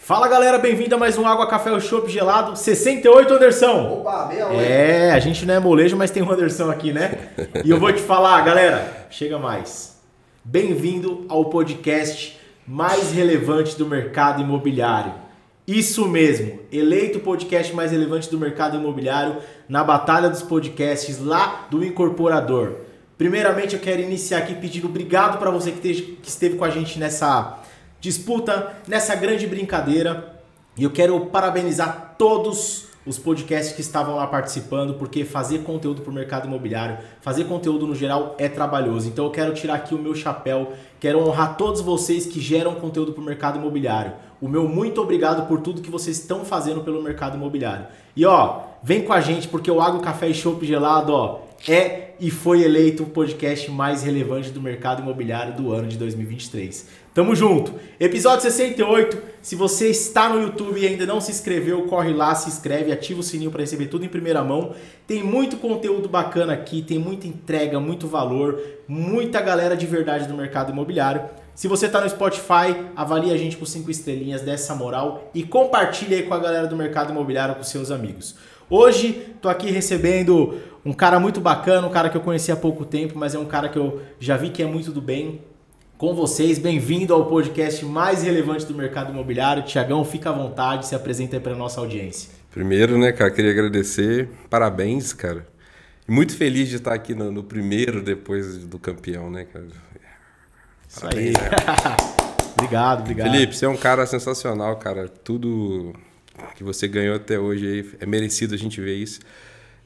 Fala galera, bem-vindo a mais um Água Café o Chopp Gelado 68, Anderson. Opa, 68. É, a gente não é molejo, mas tem o Anderson aqui, né? E eu vou te falar, galera, chega mais. Bem-vindo ao podcast mais relevante do mercado imobiliário. Isso mesmo, eleito o podcast mais relevante do mercado imobiliário na Batalha dos Podcasts lá do Incorporador. Primeiramente, eu quero iniciar aqui pedindo obrigado para você que esteve com a gente nessa disputa, nessa grande brincadeira. E eu quero parabenizar todos os podcasts que estavam lá participando, porque fazer conteúdo para o mercado imobiliário, fazer conteúdo no geral é trabalhoso. Então eu quero tirar aqui o meu chapéu, quero honrar todos vocês que geram conteúdo para o mercado imobiliário. O meu muito obrigado por tudo que vocês estão fazendo pelo mercado imobiliário. E ó, vem com a gente porque o Água, Café e Chopp Gelado, ó, é e foi eleito o podcast mais relevante do mercado imobiliário do ano de 2023. Tamo junto! Episódio 68. Se você está no YouTube e ainda não se inscreveu, corre lá, se inscreve, ativa o sininho para receber tudo em primeira mão. Tem muito conteúdo bacana aqui, tem muita entrega, muito valor, muita galera de verdade do mercado imobiliário. Se você está no Spotify, avalie a gente com 5 estrelinhas dessa moral e compartilha aí com a galera do mercado imobiliário, com seus amigos. Hoje tô aqui recebendo um cara muito bacana, um cara que eu conheci há pouco tempo, mas é um cara que eu já vi que é muito do bem. Com vocês, bem-vindo ao podcast mais relevante do mercado imobiliário. Tiagão, fica à vontade, se apresenta aí para nossa audiência. Primeiro, né, cara, queria agradecer. Parabéns, cara. Muito feliz de estar aqui no, no primeiro depois do campeão, né, cara? Parabéns, Isso aí. Cara. obrigado, obrigado. Felipe, você é um cara sensacional, cara. Tudo que você ganhou até hoje é merecido a gente ver isso.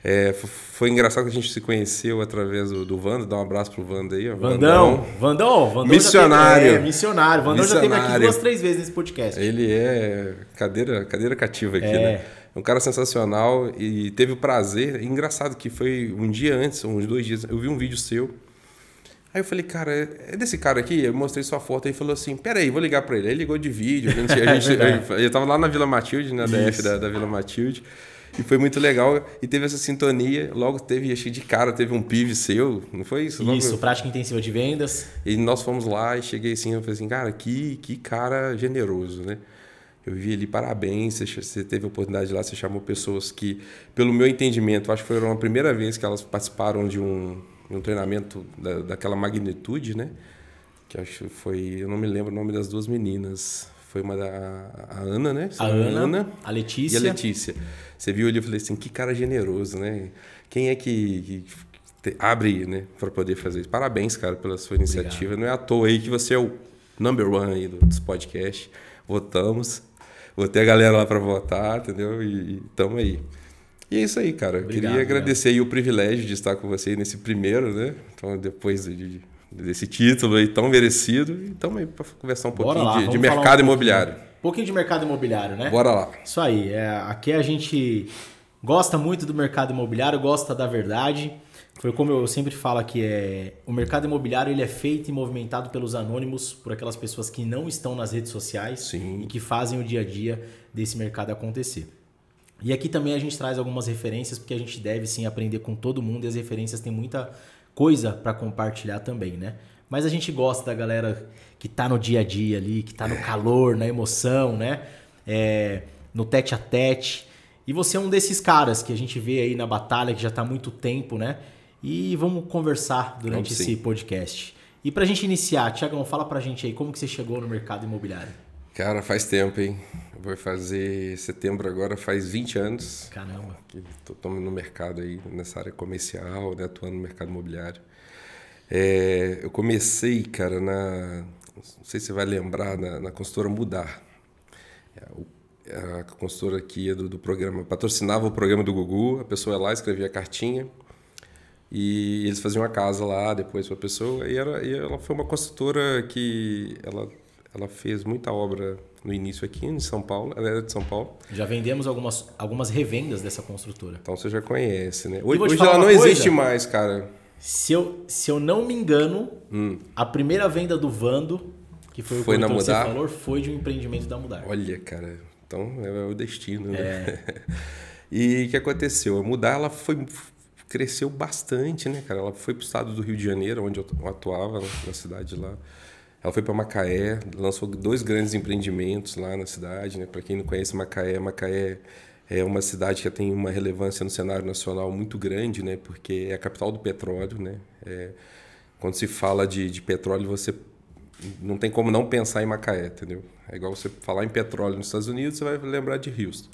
É, foi engraçado que a gente se conheceu através do, do Vando. Dá um abraço pro Vando aí. Ó. Vandão, Vandão, Vandão. Missionário. Teve, é, missionário. Vandão missionário. já teve aqui duas, três vezes nesse podcast. Ele é cadeira, cadeira cativa aqui, é. né? É um cara sensacional e teve o prazer. É engraçado que foi um dia antes, uns dois dias, eu vi um vídeo seu. Aí eu falei, cara, é, é desse cara aqui? Eu mostrei sua foto. Aí falou assim: peraí, vou ligar para ele. Aí ligou de vídeo. A gente, a gente, é eu, eu tava lá na Vila Matilde, na né, DF da, da Vila Matilde. E foi muito legal. E teve essa sintonia. Logo teve, achei de cara, teve um PIV seu. Não foi isso? Logo... Isso, prática intensiva de vendas. E nós fomos lá e cheguei assim, eu falei assim, cara, que, que cara generoso, né? Eu vi ali, parabéns, você teve a oportunidade lá, você chamou pessoas que, pelo meu entendimento, acho que foram a primeira vez que elas participaram de um, de um treinamento da, daquela magnitude, né? Que acho que foi, eu não me lembro o nome das duas meninas. Foi uma da a Ana, né? A Ana, Ana, a Letícia. E a Letícia. Você viu ele e falei assim, que cara generoso, né? Quem é que, que te, abre, né, para poder fazer isso? Parabéns, cara, pela sua iniciativa. Obrigado. Não é à toa aí que você é o number one aí dos podcasts. Votamos. Botei a galera lá para votar, entendeu? E, tamo aí. E é isso aí, cara. Obrigado, Queria agradecer o privilégio de estar com você nesse primeiro, né? Então, depois de desse título aí tão merecido. Então, aí para conversar um pouquinho lá, de, de, mercado um imobiliário. Pouquinho, um pouquinho de mercado imobiliário, né? Bora lá. Isso aí. É, aqui a gente gosta muito do mercado imobiliário, gosta da verdade. Foi como eu sempre falo que é o mercado imobiliário ele é feito e movimentado pelos anônimos, por aquelas pessoas que não estão nas redes sociais Sim. e que fazem o dia a dia desse mercado acontecer. E aqui também a gente traz algumas referências, porque a gente deve sim aprender com todo mundo e as referências têm muita coisa para compartilhar também, né? Mas a gente gosta da galera que tá no dia a dia ali, que tá no calor, na emoção, né? É, no tete a tete. E você é um desses caras que a gente vê aí na batalha, que já tá há muito tempo, né? E vamos conversar durante vamos esse podcast. E para a gente iniciar, Tiagão, fala para a gente aí como que você chegou no mercado imobiliário. Cara, faz tempo, hein? Vai fazer setembro agora, faz 20 anos. Caramba. Que tô, no mercado aí, nessa área comercial, né? atuando no mercado imobiliário. É, eu comecei, cara, na. Não sei se você vai lembrar, na, na consultora Mudar. É, é a consultora ia do, do programa patrocinava o programa do Gugu, a pessoa ia lá, escrevia a cartinha. E eles faziam a casa lá depois para a pessoa. E, era, e ela foi uma consultora que ela ela fez muita obra no início aqui em São Paulo, ela era de São Paulo. Já vendemos algumas, algumas revendas dessa construtora. Então você já conhece, né? Hoje, hoje ela não coisa, existe mais, cara. Se eu, se eu não me engano, hum. a primeira venda do Vando, que foi, foi o na Mudar. que você falou, foi de um empreendimento da Mudar. Olha, cara, então é, é o destino, né? É. e o que aconteceu? A Mudar, ela foi cresceu bastante, né, cara? Ela foi para o estado do Rio de Janeiro, onde eu atuava, né, na cidade lá. Ela foi para Macaé, lançou dois grandes empreendimentos lá na cidade. Né? Para quem não conhece Macaé, Macaé é uma cidade que tem uma relevância no cenário nacional muito grande, né? porque é a capital do petróleo. Né? É, quando se fala de, de petróleo, você não tem como não pensar em Macaé, entendeu? É igual você falar em petróleo nos Estados Unidos, você vai lembrar de Houston.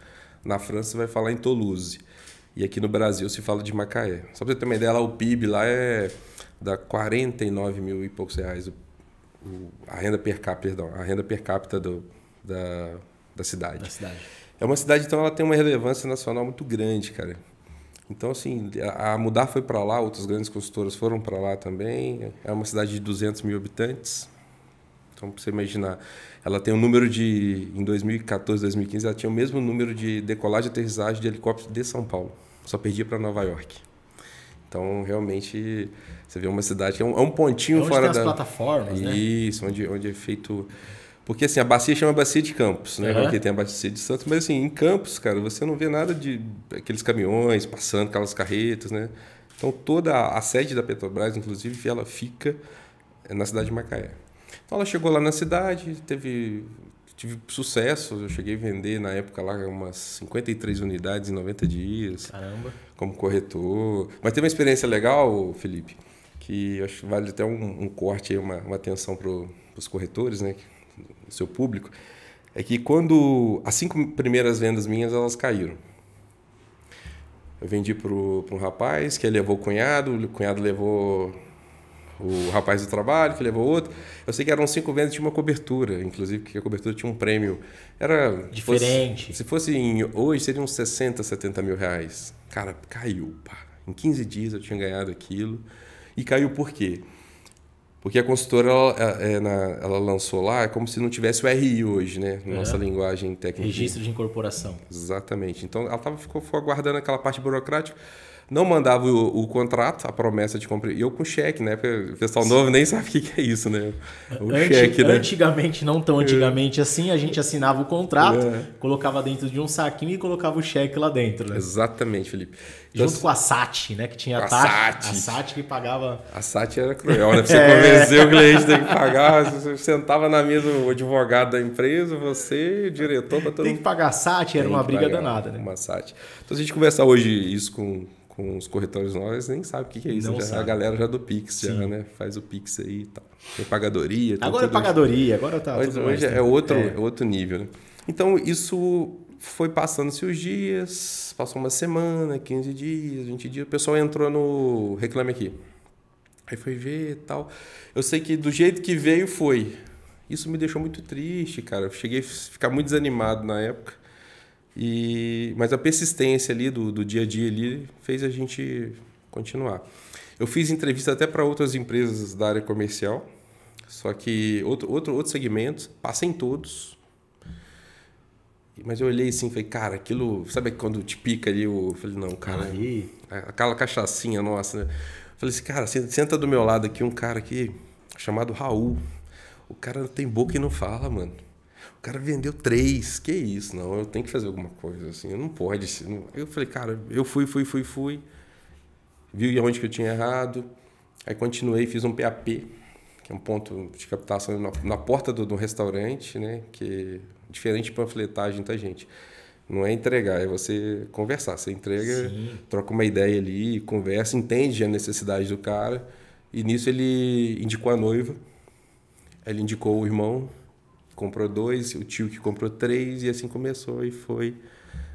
Na França, você vai falar em Toulouse. E aqui no Brasil se fala de Macaé. Só para você ter uma ideia, lá o PIB lá é da 49 mil e poucos reais o, a renda per capita, perdão, a renda per capita do, da, da cidade. Da cidade. É uma cidade, então, ela tem uma relevância nacional muito grande, cara. Então, assim, a Mudar foi para lá, outras grandes consultoras foram para lá também. É uma cidade de 200 mil habitantes. Então, para você imaginar, ela tem um número de. Em 2014, 2015, ela tinha o mesmo número de decolagem e aterrissagem de helicóptero de São Paulo. Só perdia para Nova York. Então, realmente, você vê uma cidade que é um, é um pontinho é fora tem da. as plataformas, né? Isso, onde, onde é feito. Porque assim, a bacia chama bacia de Campos, né? Uhum. Porque tem a bacia de Santos, mas assim, em Campos, cara, você não vê nada de aqueles caminhões passando, aquelas carretas, né? Então toda a, a sede da Petrobras, inclusive, ela fica na cidade de Macaé. Então ela chegou lá na cidade, teve tive sucesso, eu cheguei a vender na época lá umas 53 unidades em 90 dias. Caramba. Como corretor. Mas teve uma experiência legal, Felipe que acho que vale até um, um corte, uma, uma atenção para os corretores, né, o seu público, é que quando as cinco primeiras vendas minhas elas caíram. Eu vendi para um rapaz que levou o cunhado, o cunhado levou o rapaz do trabalho, que levou outro. Eu sei que eram cinco vendas tinha uma cobertura, inclusive que a cobertura tinha um prêmio. Era. Diferente. Fosse, se fosse em, hoje, seriam uns 60, 70 mil reais. Cara, caiu, pá. Em 15 dias eu tinha ganhado aquilo. E caiu por quê? Porque a consultora, ela, ela, é, é, ela, lançou lá, é como se não tivesse o RI hoje, né? Na é. nossa linguagem técnica. Registro de incorporação. Exatamente. Então, ela tava, ficou, ficou aguardando aquela parte burocrática não mandava o, o contrato, a promessa de compra. E eu com cheque, né? Porque o pessoal Sim. novo nem sabe o que é isso, né? O Antig cheque, né? Antigamente, não tão é. antigamente é. assim, a gente assinava o contrato, é. colocava dentro de um saquinho e colocava o cheque lá dentro, né? Exatamente, Felipe. Então, Junto com a SAT, né? Que tinha a taxa. SAT. A SAT que pagava. A SAT era cruel, né? Pra você é. convencer o cliente tem que pagar. Você sentava na mesa o advogado da empresa, você, o diretor, para todo Tem que pagar a SAT, era uma briga danada, né? Uma SAT. Então, se a gente conversar hoje isso com os corretores nós nem sabe o que, que é isso. Já, a galera já é do Pix, já, né? Faz o Pix aí e tal. Tem pagadoria. Tem agora é tudo. é pagadoria, agora tá. Hoje, hoje é, né? outro, é. é outro nível, né? Então, isso foi passando-se os dias, passou uma semana, 15 dias, 20 dias, o pessoal entrou no Reclame Aqui. Aí foi ver e tal. Eu sei que do jeito que veio foi. Isso me deixou muito triste, cara. Eu cheguei a ficar muito desanimado na época. E, mas a persistência ali do, do dia a dia ali fez a gente continuar. Eu fiz entrevista até para outras empresas da área comercial, só que outro, outro, outro segmento, passei em todos. Mas eu olhei assim e falei, cara, aquilo. Sabe quando te pica ali? Eu falei, não, cara. Aí. Aquela cachaçinha nossa, né? Falei assim, cara, senta do meu lado aqui um cara aqui chamado Raul. O cara tem boca e não fala, mano. O cara vendeu três, que isso? Não, eu tenho que fazer alguma coisa, assim, não pode. Não... Eu falei, cara, eu fui, fui, fui, fui. Vi onde que eu tinha errado. Aí continuei, fiz um PAP, que é um ponto de captação na, na porta do, do restaurante, né? Que é diferente de panfletagem, tá, gente? Não é entregar, é você conversar. Você entrega, Sim. troca uma ideia ali, conversa, entende a necessidade do cara. E nisso ele indicou a noiva, ele indicou o irmão, comprou dois, o tio que comprou três, e assim começou. E foi,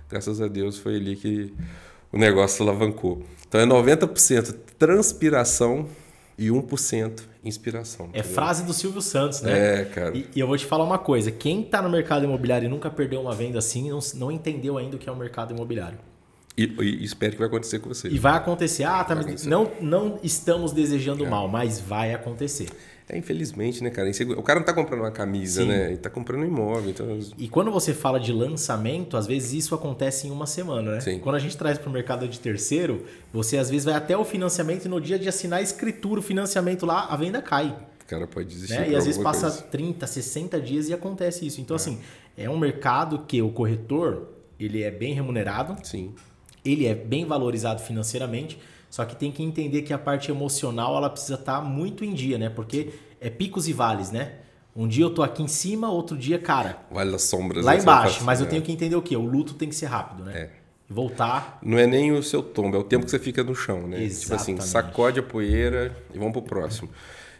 graças a Deus, foi ali que o negócio alavancou. Então é 90% transpiração e 1% inspiração. É frase do Silvio Santos, né? É, cara. E, e, eu vou te falar uma coisa: quem tá no mercado imobiliário e nunca perdeu uma venda assim, não, não entendeu ainda o que é o um mercado imobiliário. E, e, espero que vai acontecer com você. E vai acontecer. Ah, tá, vai acontecer. Não, não estamos desejando é. mal, mas vai acontecer. É, infelizmente, né, cara? O cara não tá comprando uma camisa, Sim. né? Ele tá comprando um imóvel. Então... E quando você fala de lançamento, às vezes isso acontece em uma semana, né? Sim. Quando a gente traz para o mercado de terceiro, você às vezes vai até o financiamento e no dia de assinar a escritura, o financiamento lá, a venda cai. O cara pode desistir. Né? E às vezes passa coisa. 30, 60 dias e acontece isso. Então, é. assim, é um mercado que o corretor ele é bem remunerado. Sim. Ele é bem valorizado financeiramente só que tem que entender que a parte emocional ela precisa estar tá muito em dia, né? Porque é picos e vales, né? Um dia eu tô aqui em cima, outro dia, cara. Vale das sombras. Lá né, embaixo, mas eu assim, tenho é. que entender o quê? O luto tem que ser rápido, né? É. Voltar. Não é nem o seu tombo, é o tempo que você fica no chão, né? Exatamente. Tipo assim, sacode a poeira e vamos pro próximo.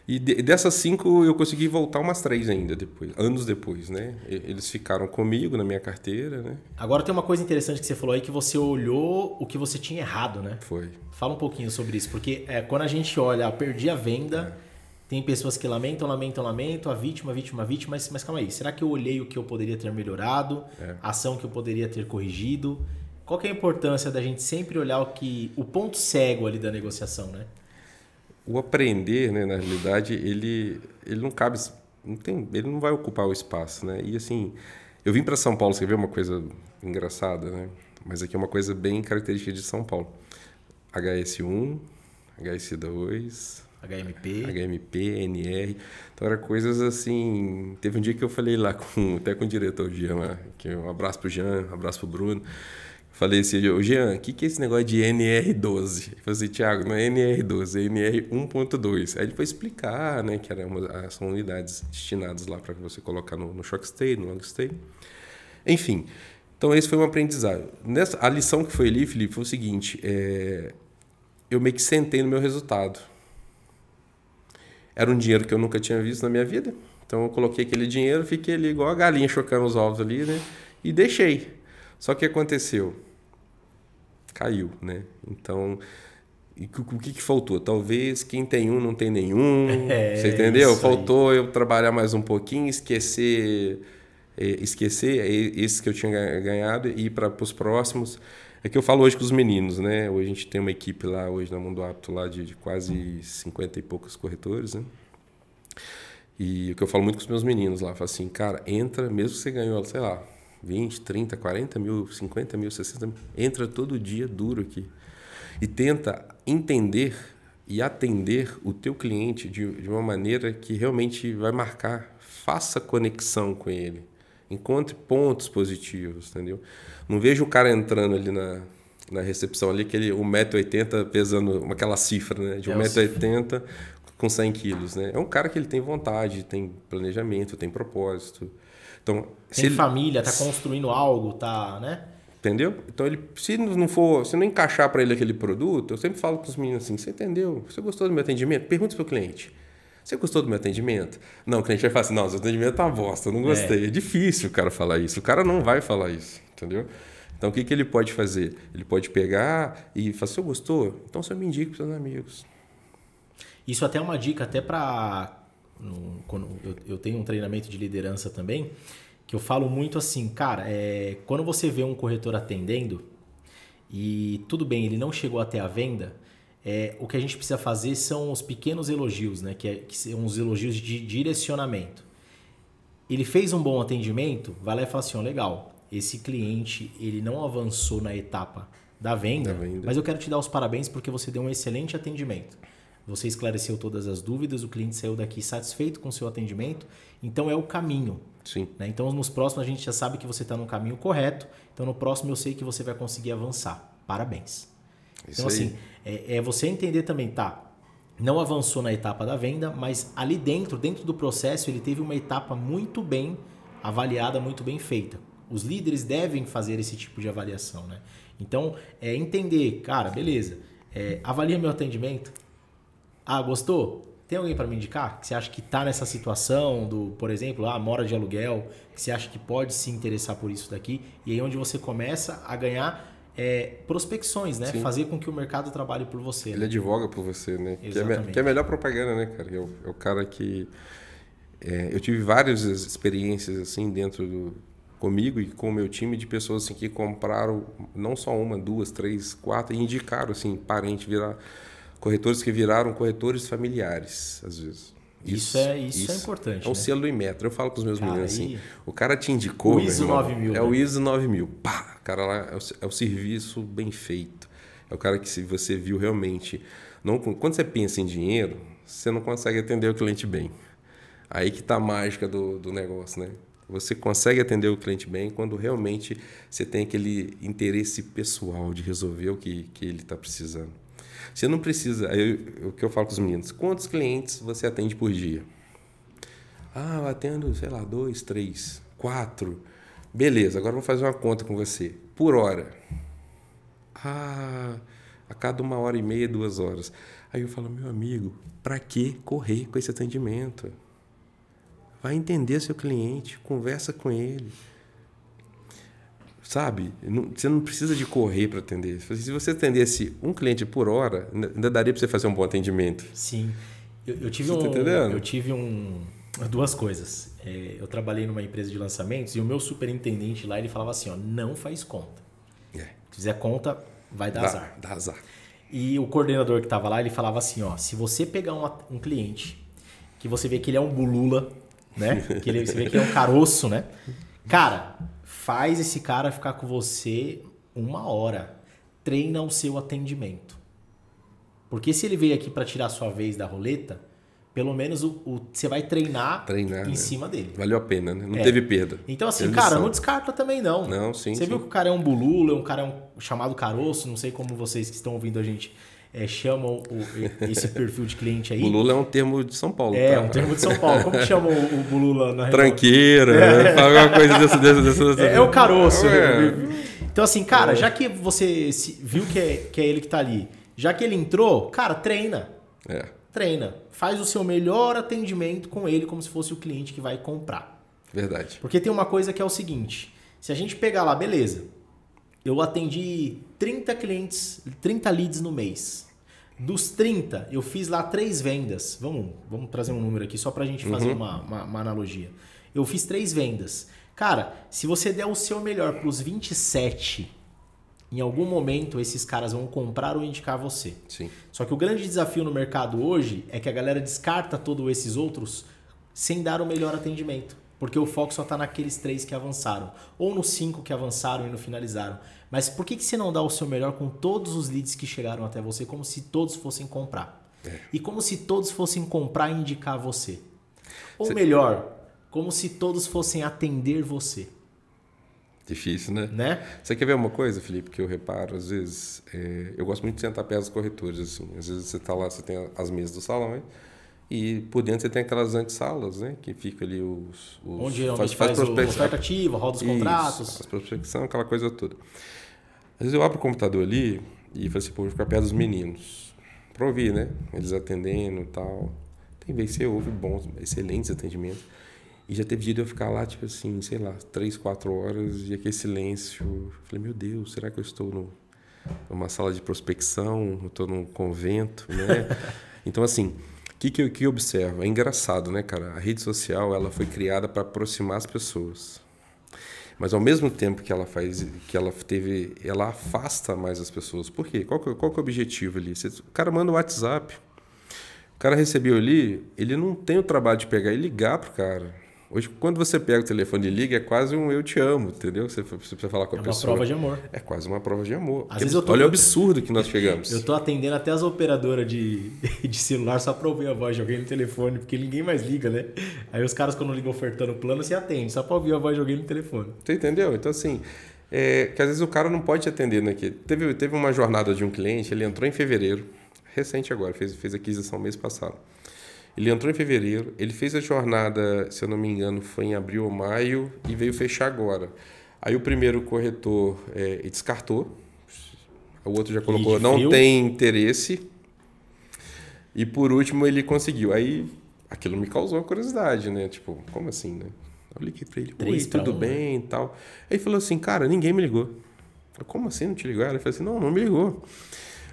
E de, dessas cinco eu consegui voltar umas três ainda depois, anos depois, né? Eles ficaram comigo na minha carteira, né? Agora tem uma coisa interessante que você falou aí que você olhou o que você tinha errado, né? Foi. Fala um pouquinho sobre isso, porque é, quando a gente olha, ah, perdi a venda, é. tem pessoas que lamentam, lamentam, lamentam, a vítima, a vítima, a vítima, mas, mas calma aí, será que eu olhei o que eu poderia ter melhorado, é. a ação que eu poderia ter corrigido? Qual que é a importância da gente sempre olhar o que o ponto cego ali da negociação, né? o aprender, né, na realidade, ele, ele não cabe, não tem, ele não vai ocupar o espaço, né? E assim, eu vim para São Paulo, você vê uma coisa engraçada, né? Mas aqui é uma coisa bem característica de São Paulo. HS1, HS2, HMP, HMP, NR. Então era coisas assim, teve um dia que eu falei lá com até com o diretor o Jean, lá, que é um abraço pro Jean, um abraço pro Bruno. Falei assim, o Jean, o que, que é esse negócio de NR12? Eu falei assim, Thiago, não é NR12, é NR1.2. Aí ele foi explicar, né, que era uma, ah, são unidades destinadas lá para você colocar no, no short stay, no long stay. Enfim, então esse foi um aprendizado. Nessa, a lição que foi ali, Felipe, foi o seguinte, é, eu meio que sentei no meu resultado. Era um dinheiro que eu nunca tinha visto na minha vida, então eu coloquei aquele dinheiro, fiquei ali igual a galinha chocando os ovos ali, né, e deixei. Só que aconteceu, caiu, né? Então, o que, que faltou? Talvez quem tem um não tem nenhum, é, você entendeu? Faltou aí. eu trabalhar mais um pouquinho, esquecer é, esquecer é esses que eu tinha ganhado e ir para os próximos. É que eu falo hoje com os meninos, né? Hoje a gente tem uma equipe lá, hoje na Mundo Apto, lá de, de quase 50 e poucos corretores, né? E o que eu falo muito com os meus meninos lá, falo assim, cara, entra, mesmo que você ganhou, sei lá, 20, 30, 40 mil, 50 mil, 60 mil, entra todo dia duro aqui e tenta entender e atender o teu cliente de, de uma maneira que realmente vai marcar, faça conexão com ele, encontre pontos positivos, entendeu? Não vejo o cara entrando ali na, na recepção ali, aquele 1,80m pesando aquela cifra, né? De 1,80m é com 100 quilos, né? É um cara que ele tem vontade, tem planejamento, tem propósito, então, Tem se ele, família, tá construindo algo, tá, né? Entendeu? Então ele se não for, se não encaixar para ele aquele produto, eu sempre falo com os meninos assim, você entendeu? Você gostou do meu atendimento? Pergunta pro cliente. Você gostou do meu atendimento? Não, o cliente vai falar assim, não, seu atendimento tá bosta, eu não gostei. É. é difícil o cara falar isso. O cara não vai falar isso, entendeu? Então o que, que ele pode fazer? Ele pode pegar e falar, se eu gostou, então você me indica para seus amigos. Isso é até é uma dica até para no, quando eu, eu tenho um treinamento de liderança também, que eu falo muito assim, cara, é, quando você vê um corretor atendendo e tudo bem, ele não chegou até a venda, é, o que a gente precisa fazer são os pequenos elogios, né? Que, é, que são os elogios de direcionamento. Ele fez um bom atendimento, vai lá e fala assim, oh, legal, esse cliente ele não avançou na etapa da venda, da venda, mas eu quero te dar os parabéns porque você deu um excelente atendimento. Você esclareceu todas as dúvidas, o cliente saiu daqui satisfeito com o seu atendimento, então é o caminho. Sim. Né? Então nos próximos a gente já sabe que você está no caminho correto, então no próximo eu sei que você vai conseguir avançar. Parabéns. Isso então, assim, aí. assim, é, é você entender também, tá? Não avançou na etapa da venda, mas ali dentro, dentro do processo, ele teve uma etapa muito bem avaliada, muito bem feita. Os líderes devem fazer esse tipo de avaliação, né? Então, é entender, cara, beleza, é, avalia meu atendimento, ah, gostou? Tem alguém para me indicar que você acha que está nessa situação do, por exemplo, ah, mora de aluguel, que você acha que pode se interessar por isso daqui? E aí onde você começa a ganhar é, prospecções, né? Sim. Fazer com que o mercado trabalhe por você. Ele né? advoga por você, né? Exatamente. Que é, que é a melhor propaganda, né, cara? É o, é o cara que... É, eu tive várias experiências assim dentro do, comigo e com o meu time de pessoas assim que compraram não só uma, duas, três, quatro e indicaram assim parente virar corretores que viraram corretores familiares, às vezes. Isso, isso, é, isso, é isso, é importante. É um né? selo do Inmetro. Eu falo com os meus cara, meninos assim: o cara te indicou. O ISO 9000. É né? o ISO 9000. Pá! Cara, lá é o, é o, serviço bem feito. É o cara que se você viu realmente. Não, quando você pensa em dinheiro, você não consegue atender o cliente bem. Aí que tá a mágica do, do negócio, né? Você consegue atender o cliente bem quando realmente você tem aquele interesse pessoal de resolver o que, que ele está precisando. Você não precisa. Eu, o que eu falo com os meninos? Quantos clientes você atende por dia? Ah, eu atendo, sei lá, dois, três, quatro. Beleza, agora vou fazer uma conta com você. Por hora. Ah, a cada uma hora e meia, duas horas. Aí eu falo, meu amigo, para que correr com esse atendimento? Vai entender seu cliente, conversa com ele. Sabe? Não, você não precisa de correr para atender. Se você atendesse um cliente por hora, ainda daria para você fazer um bom atendimento. Sim. Eu, eu tive você tá um. Tá entendendo? Eu tive um. Duas coisas. É, eu trabalhei numa empresa de lançamentos e o meu superintendente lá ele falava assim: ó, não faz conta. É. Se fizer conta, vai dar dá, azar. Dá azar. E o coordenador que estava lá ele falava assim: ó, se você pegar um, um cliente que você vê que ele é um bulula, né? Que ele, você vê que ele é um caroço, né? Cara, faz esse cara ficar com você uma hora. Treina o seu atendimento. Porque se ele veio aqui para tirar sua vez da roleta, pelo menos o, o você vai treinar, treinar em né? cima dele. Valeu a pena, né? Não é. teve perda. Então, assim, cara, não descarta também, não. Não, sim. Você sim. viu que o cara é um é um cara é um chamado caroço, não sei como vocês que estão ouvindo a gente é, chamam o, esse perfil de cliente aí? Bulula é um termo de São Paulo. É, tá? um termo de São Paulo. Como que chama o, o Bulula na Tranqueira, é. alguma coisa dessa, dessa, dessa, é, é, o caroço. Né? É. Então, assim, cara, é. já que você viu que é, que é ele que tá ali, já que ele entrou, cara, treina. É. Treina. Faz o seu melhor atendimento com ele, como se fosse o cliente que vai comprar. Verdade. Porque tem uma coisa que é o seguinte: se a gente pegar lá, beleza, eu atendi 30 clientes, 30 leads no mês. Dos 30, eu fiz lá três vendas. Vamos, vamos trazer um número aqui só para a gente fazer uhum. uma, uma, uma, analogia. Eu fiz três vendas. Cara, se você der o seu melhor para os 27, em algum momento esses caras vão comprar ou indicar você. Sim. Só que o grande desafio no mercado hoje é que a galera descarta todos esses outros sem dar o melhor atendimento. Porque o foco só está naqueles três que avançaram, ou nos cinco que avançaram e não finalizaram. Mas por que, que você não dá o seu melhor com todos os leads que chegaram até você, como se todos fossem comprar? É. E como se todos fossem comprar e indicar você? Ou você... melhor, como se todos fossem atender você. Difícil, né? né? Você quer ver uma coisa, Felipe, que eu reparo às vezes? É... eu gosto muito de sentar pés dos corretores, assim. Às vezes você está lá, você tem as mesas do salão, né? E por dentro você tem aquelas antes-salas, né? Que fica ali os... os Onde faz, faz, faz prospecção. roda os contratos. Isso, faz prospecção, aquela coisa toda. Às vezes eu abro o computador ali e falo assim, pô, vou ficar perto dos meninos. Pra ouvir, né? Eles atendendo e tal. Tem vezes que você ouve bons, excelentes atendimentos. E já teve dia de eu ficar lá, tipo assim, sei lá, três, quatro horas e aquele silêncio. falei, meu Deus, será que eu estou no, numa sala de prospecção? Eu estou num convento, né? então, assim, o que, que, eu, que eu observo? É engraçado, né, cara? A rede social, ela foi criada para aproximar as pessoas. Mas ao mesmo tempo que ela faz, que ela teve, ela afasta mais as pessoas. Por quê? Qual que, é, qual que é o objetivo ali? Você, o cara manda o um WhatsApp. O cara recebeu ali, ele não tem o trabalho de pegar e ligar pro cara. Hoje, quando você pega o telefone e liga, é quase um eu te amo, entendeu? Você, você precisa falar com a é pessoa. É uma prova de amor. É quase uma prova de amor. Às vezes eu tô... Olha o absurdo que nós chegamos. eu tô atendendo até as operadoras de, de celular só para ouvir a voz de alguém no telefone, porque ninguém mais liga, né? Aí os caras, quando ligam ofertando o plano, se atende só para ouvir a voz de alguém no telefone. Você entendeu? Então, assim, é, que às vezes o cara não pode te atender, né? Que teve, teve uma jornada de um cliente, ele entrou em fevereiro, recente agora, fez, fez aquisição mês passado. Ele entrou em fevereiro, ele fez a jornada, se eu não me engano, foi em abril ou maio e veio fechar agora. Aí o primeiro corretor é, descartou, o outro já colocou, não tem interesse. E por último ele conseguiu. Aí aquilo me causou curiosidade, né? Tipo, como assim, né? Eu liguei pra ele, oi, tudo um, né? bem e né? tal. Aí ele falou assim, cara, ninguém me ligou. Eu, como assim não te ligaram? Ele falou assim, não, não me ligou.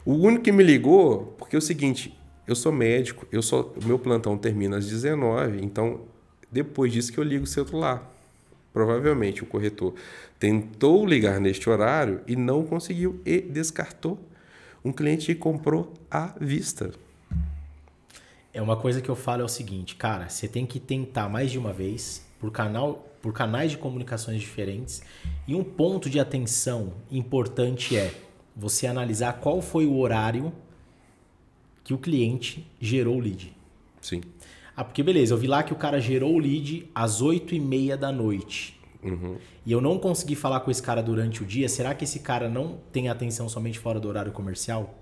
O único que me ligou, porque é o seguinte, eu sou médico, eu sou, o meu plantão termina às 19, então depois disso que eu ligo o celular. Provavelmente o corretor tentou ligar neste horário e não conseguiu e descartou um cliente que comprou à vista. É uma coisa que eu falo é o seguinte, cara, você tem que tentar mais de uma vez por canal, por canais de comunicações diferentes. E um ponto de atenção importante é você analisar qual foi o horário que o cliente gerou o lead. Sim. Ah, porque beleza, eu vi lá que o cara gerou o lead às 8 e meia da noite. Uhum. E eu não consegui falar com esse cara durante o dia. Será que esse cara não tem atenção somente fora do horário comercial?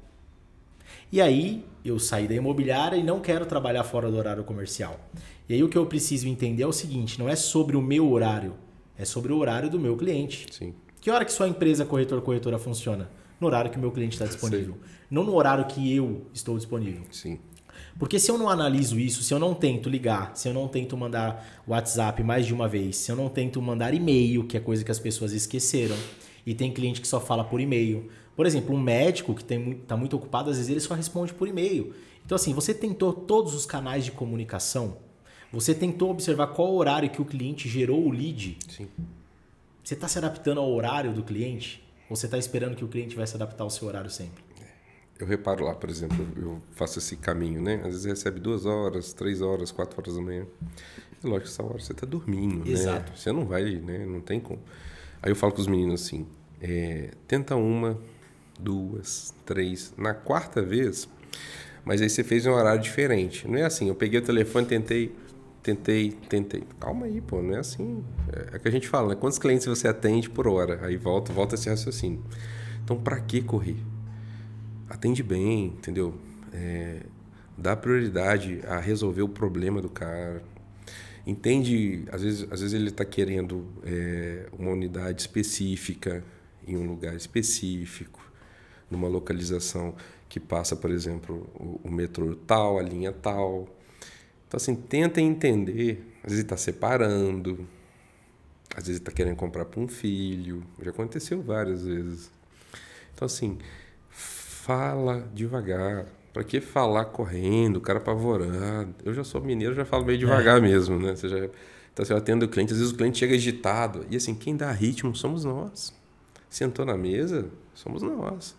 E aí eu saí da imobiliária e não quero trabalhar fora do horário comercial. E aí o que eu preciso entender é o seguinte: não é sobre o meu horário, é sobre o horário do meu cliente. Sim. Que hora que sua empresa corretor corretora funciona? no horário que o meu cliente está disponível. Sim. Não no horário que eu estou disponível. Sim. Porque se eu não analiso isso, se eu não tento ligar, se eu não tento mandar WhatsApp mais de uma vez, se eu não tento mandar e-mail, que é coisa que as pessoas esqueceram, e tem cliente que só fala por e-mail. Por exemplo, um médico que está muito ocupado, às vezes ele só responde por e-mail. Então, assim, você tentou todos os canais de comunicação? Você tentou observar qual horário que o cliente gerou o lead? Sim. Você está se adaptando ao horário do cliente? Ou você está esperando que o cliente vai se adaptar ao seu horário sempre? Eu reparo lá, por exemplo, eu faço esse caminho, né? Às vezes recebe duas horas, três horas, quatro horas da manhã. E é lógico, essa hora você está dormindo, né? Exato. né? Você não vai, né? Não tem como. Aí eu falo com os meninos assim, é, tenta uma, duas, três. Na quarta vez, mas aí você fez um horário diferente. Não é assim, eu peguei o telefone, tentei Tentei, tentei. Calma aí, pô, não é assim. É, o é que a gente fala, né? Quantos clientes você atende por hora? Aí volta, volta esse raciocínio. Então, para que correr? Atende bem, entendeu? É, dá prioridade a resolver o problema do cara. Entende, às vezes, às vezes ele está querendo é, uma unidade específica, em um lugar específico, numa localização que passa, por exemplo, o, o metrô tal, a linha tal então, assim, tenta entender. Às vezes está separando, às vezes está querendo comprar para um filho. Já aconteceu várias vezes. Então, assim, fala devagar. Para que falar correndo, o cara apavorado? Eu já sou mineiro, já falo meio é. devagar é. mesmo, né? Você já está então, assim, se atendendo o cliente, às vezes o cliente chega agitado. E assim, quem dá ritmo somos nós. Sentou na mesa, somos nós.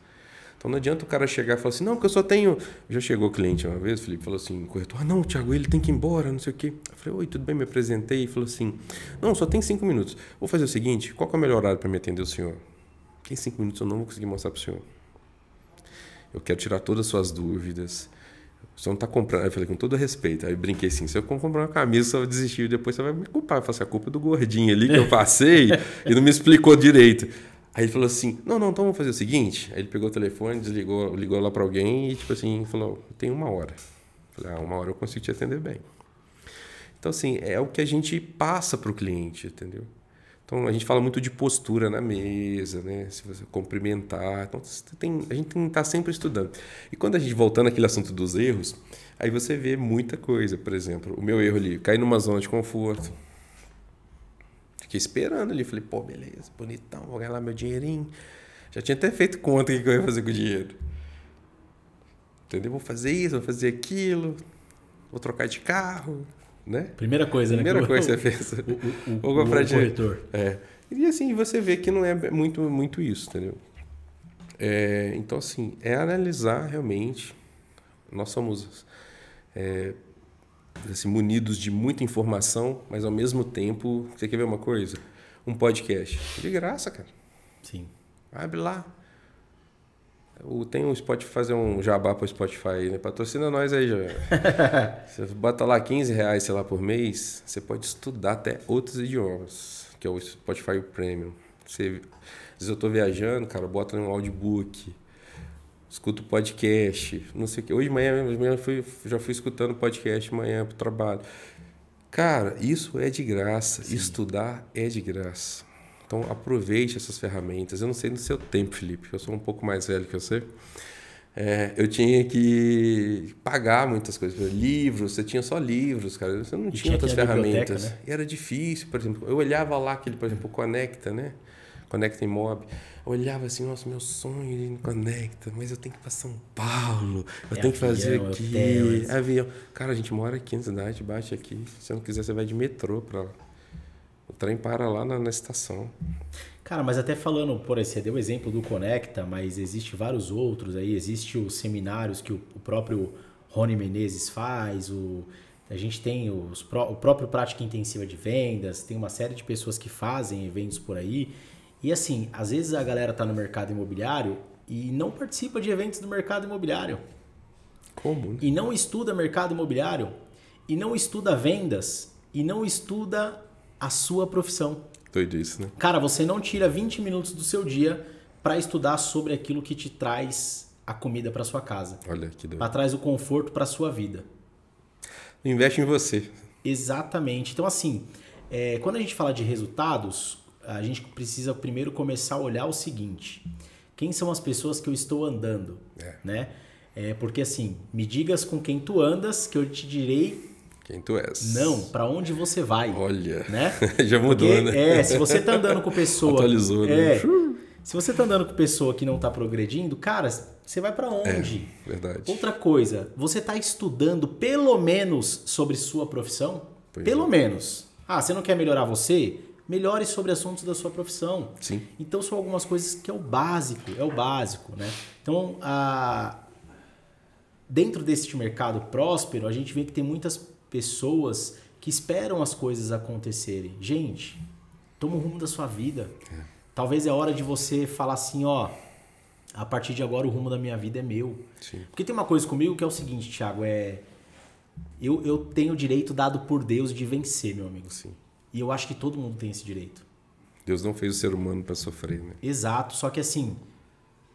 Então não adianta o cara chegar e falar assim, não, porque eu só tenho. Já chegou o cliente uma vez, o Felipe falou assim, corretor, ah, não, Thiago, ele tem que ir embora, não sei o quê. Eu falei, oi, tudo bem, me apresentei. E falou assim, não, só tem cinco minutos. Vou fazer o seguinte, qual é o melhor horário para me atender o senhor? Em cinco minutos eu não vou conseguir mostrar para o senhor. Eu quero tirar todas as suas dúvidas. O senhor não está comprando. Eu falei com todo respeito. Aí brinquei assim: se eu comprar uma camisa, você vai desistir, depois você vai me culpar. Eu falei assim: a culpa é do gordinho ali que eu passei e não me explicou direito. Aí ele falou assim: Não, não, então vamos fazer o seguinte. Aí ele pegou o telefone, desligou, ligou lá para alguém e, tipo assim, falou: Tem uma hora. falei: Ah, uma hora eu consigo te atender bem. Então, assim, é o que a gente passa para o cliente, entendeu? Então, a gente fala muito de postura na mesa, né? Se você cumprimentar. Então, tem, a gente tem que estar tá sempre estudando. E quando a gente voltando aquele assunto dos erros, aí você vê muita coisa. Por exemplo, o meu erro ali, cair numa zona de conforto Fiquei esperando ali. Falei, pô, beleza, bonitão, vou ganhar lá meu dinheirinho. Já tinha até feito conta que eu ia fazer com o dinheiro. Entendeu? Vou fazer isso, vou fazer aquilo, vou trocar de carro, né? Primeira coisa, Primeira né? Primeira coisa que você é fez. O, o, o corretor. É. E assim, você vê que não é muito, muito isso, entendeu? É, então, assim, é analisar realmente. Nós somos. É, assim, munidos de muita informação, mas ao mesmo tempo, você quer ver uma coisa? Um podcast. De graça, cara. Sim. Abre lá. Tem um Spotify, fazer um jabá para o Spotify, né? Patrocina nós aí, já. você bota lá 15 reais, sei lá, por mês, você pode estudar até outros idiomas, que é o Spotify Premium. Você, às vezes eu estou viajando, cara, bota um audiobook escuto podcast, não sei o que. Hoje de manhã, de manhã fui, já fui escutando podcast manhã manhã pro trabalho. Cara, isso é de graça. Sim. Estudar é de graça. Então aproveite essas ferramentas. Eu não sei no seu tempo, Felipe, eu sou um pouco mais velho que você. É, eu tinha que pagar muitas coisas. Livros, você tinha só livros, cara. Você não tinha, tinha, outras ferramentas. Né? E era difícil, por exemplo. Eu olhava lá aquele, por exemplo, Conecta, né? Conecta Imob. Olhava assim, nossa, meu sonho de conecta, mas eu tenho que ir para São Paulo, eu é tenho que fazer avião, é aqui. É avião. Cara, a gente mora aqui na cidade, bate aqui. Se não quiser, você vai de metrô para lá. O trem para lá na, na estação. Cara, mas até falando, por você deu o exemplo do Conecta, mas existe vários outros aí. Existe os seminários que o, o próprio Rony Menezes faz, o, a gente tem os, o próprio Prática Intensiva de Vendas, tem uma série de pessoas que fazem eventos por aí. E assim, às vezes a galera tá no mercado imobiliário e não participa de eventos do mercado imobiliário. Como? Né? E não estuda mercado imobiliário, e não estuda vendas, e não estuda a sua profissão. Doido isso, né? Cara, você não tira 20 minutos do seu dia para estudar sobre aquilo que te traz a comida para sua casa. Olha que doido. Pra traz o conforto para sua vida. Investe em você. Exatamente. Então, assim, é, quando a gente fala de resultados, a gente precisa primeiro começar a olhar o seguinte: quem são as pessoas que eu estou andando, é. né? É porque assim, me digas com quem tu andas, que eu te direi quem tu és. Não, para onde você vai. Olha, né? já mudou, porque, né? É, se você tá andando com pessoa. Atualizou, né? É, se você tá andando com pessoa que não tá progredindo, cara, você vai para é, onde? É, verdade. Outra coisa, você tá estudando pelo menos sobre sua profissão? Pois pelo é. menos. Ah, você não quer melhorar você? melhores sobre assuntos da sua profissão. Sim. Então são algumas coisas que é o básico, é o básico, né? Então, a... dentro deste mercado próspero, a gente vê que tem muitas pessoas que esperam as coisas acontecerem. Gente, toma o rumo da sua vida. É. Talvez é hora de você falar assim, ó, a partir de agora o rumo da minha vida é meu. Sim. Porque tem uma coisa comigo que é o seguinte, Thiago, é eu, eu tenho o direito dado por Deus de vencer, meu amigo. Sim. E eu acho que todo mundo tem esse direito. Deus não fez o ser humano para sofrer, né? Exato, só que assim,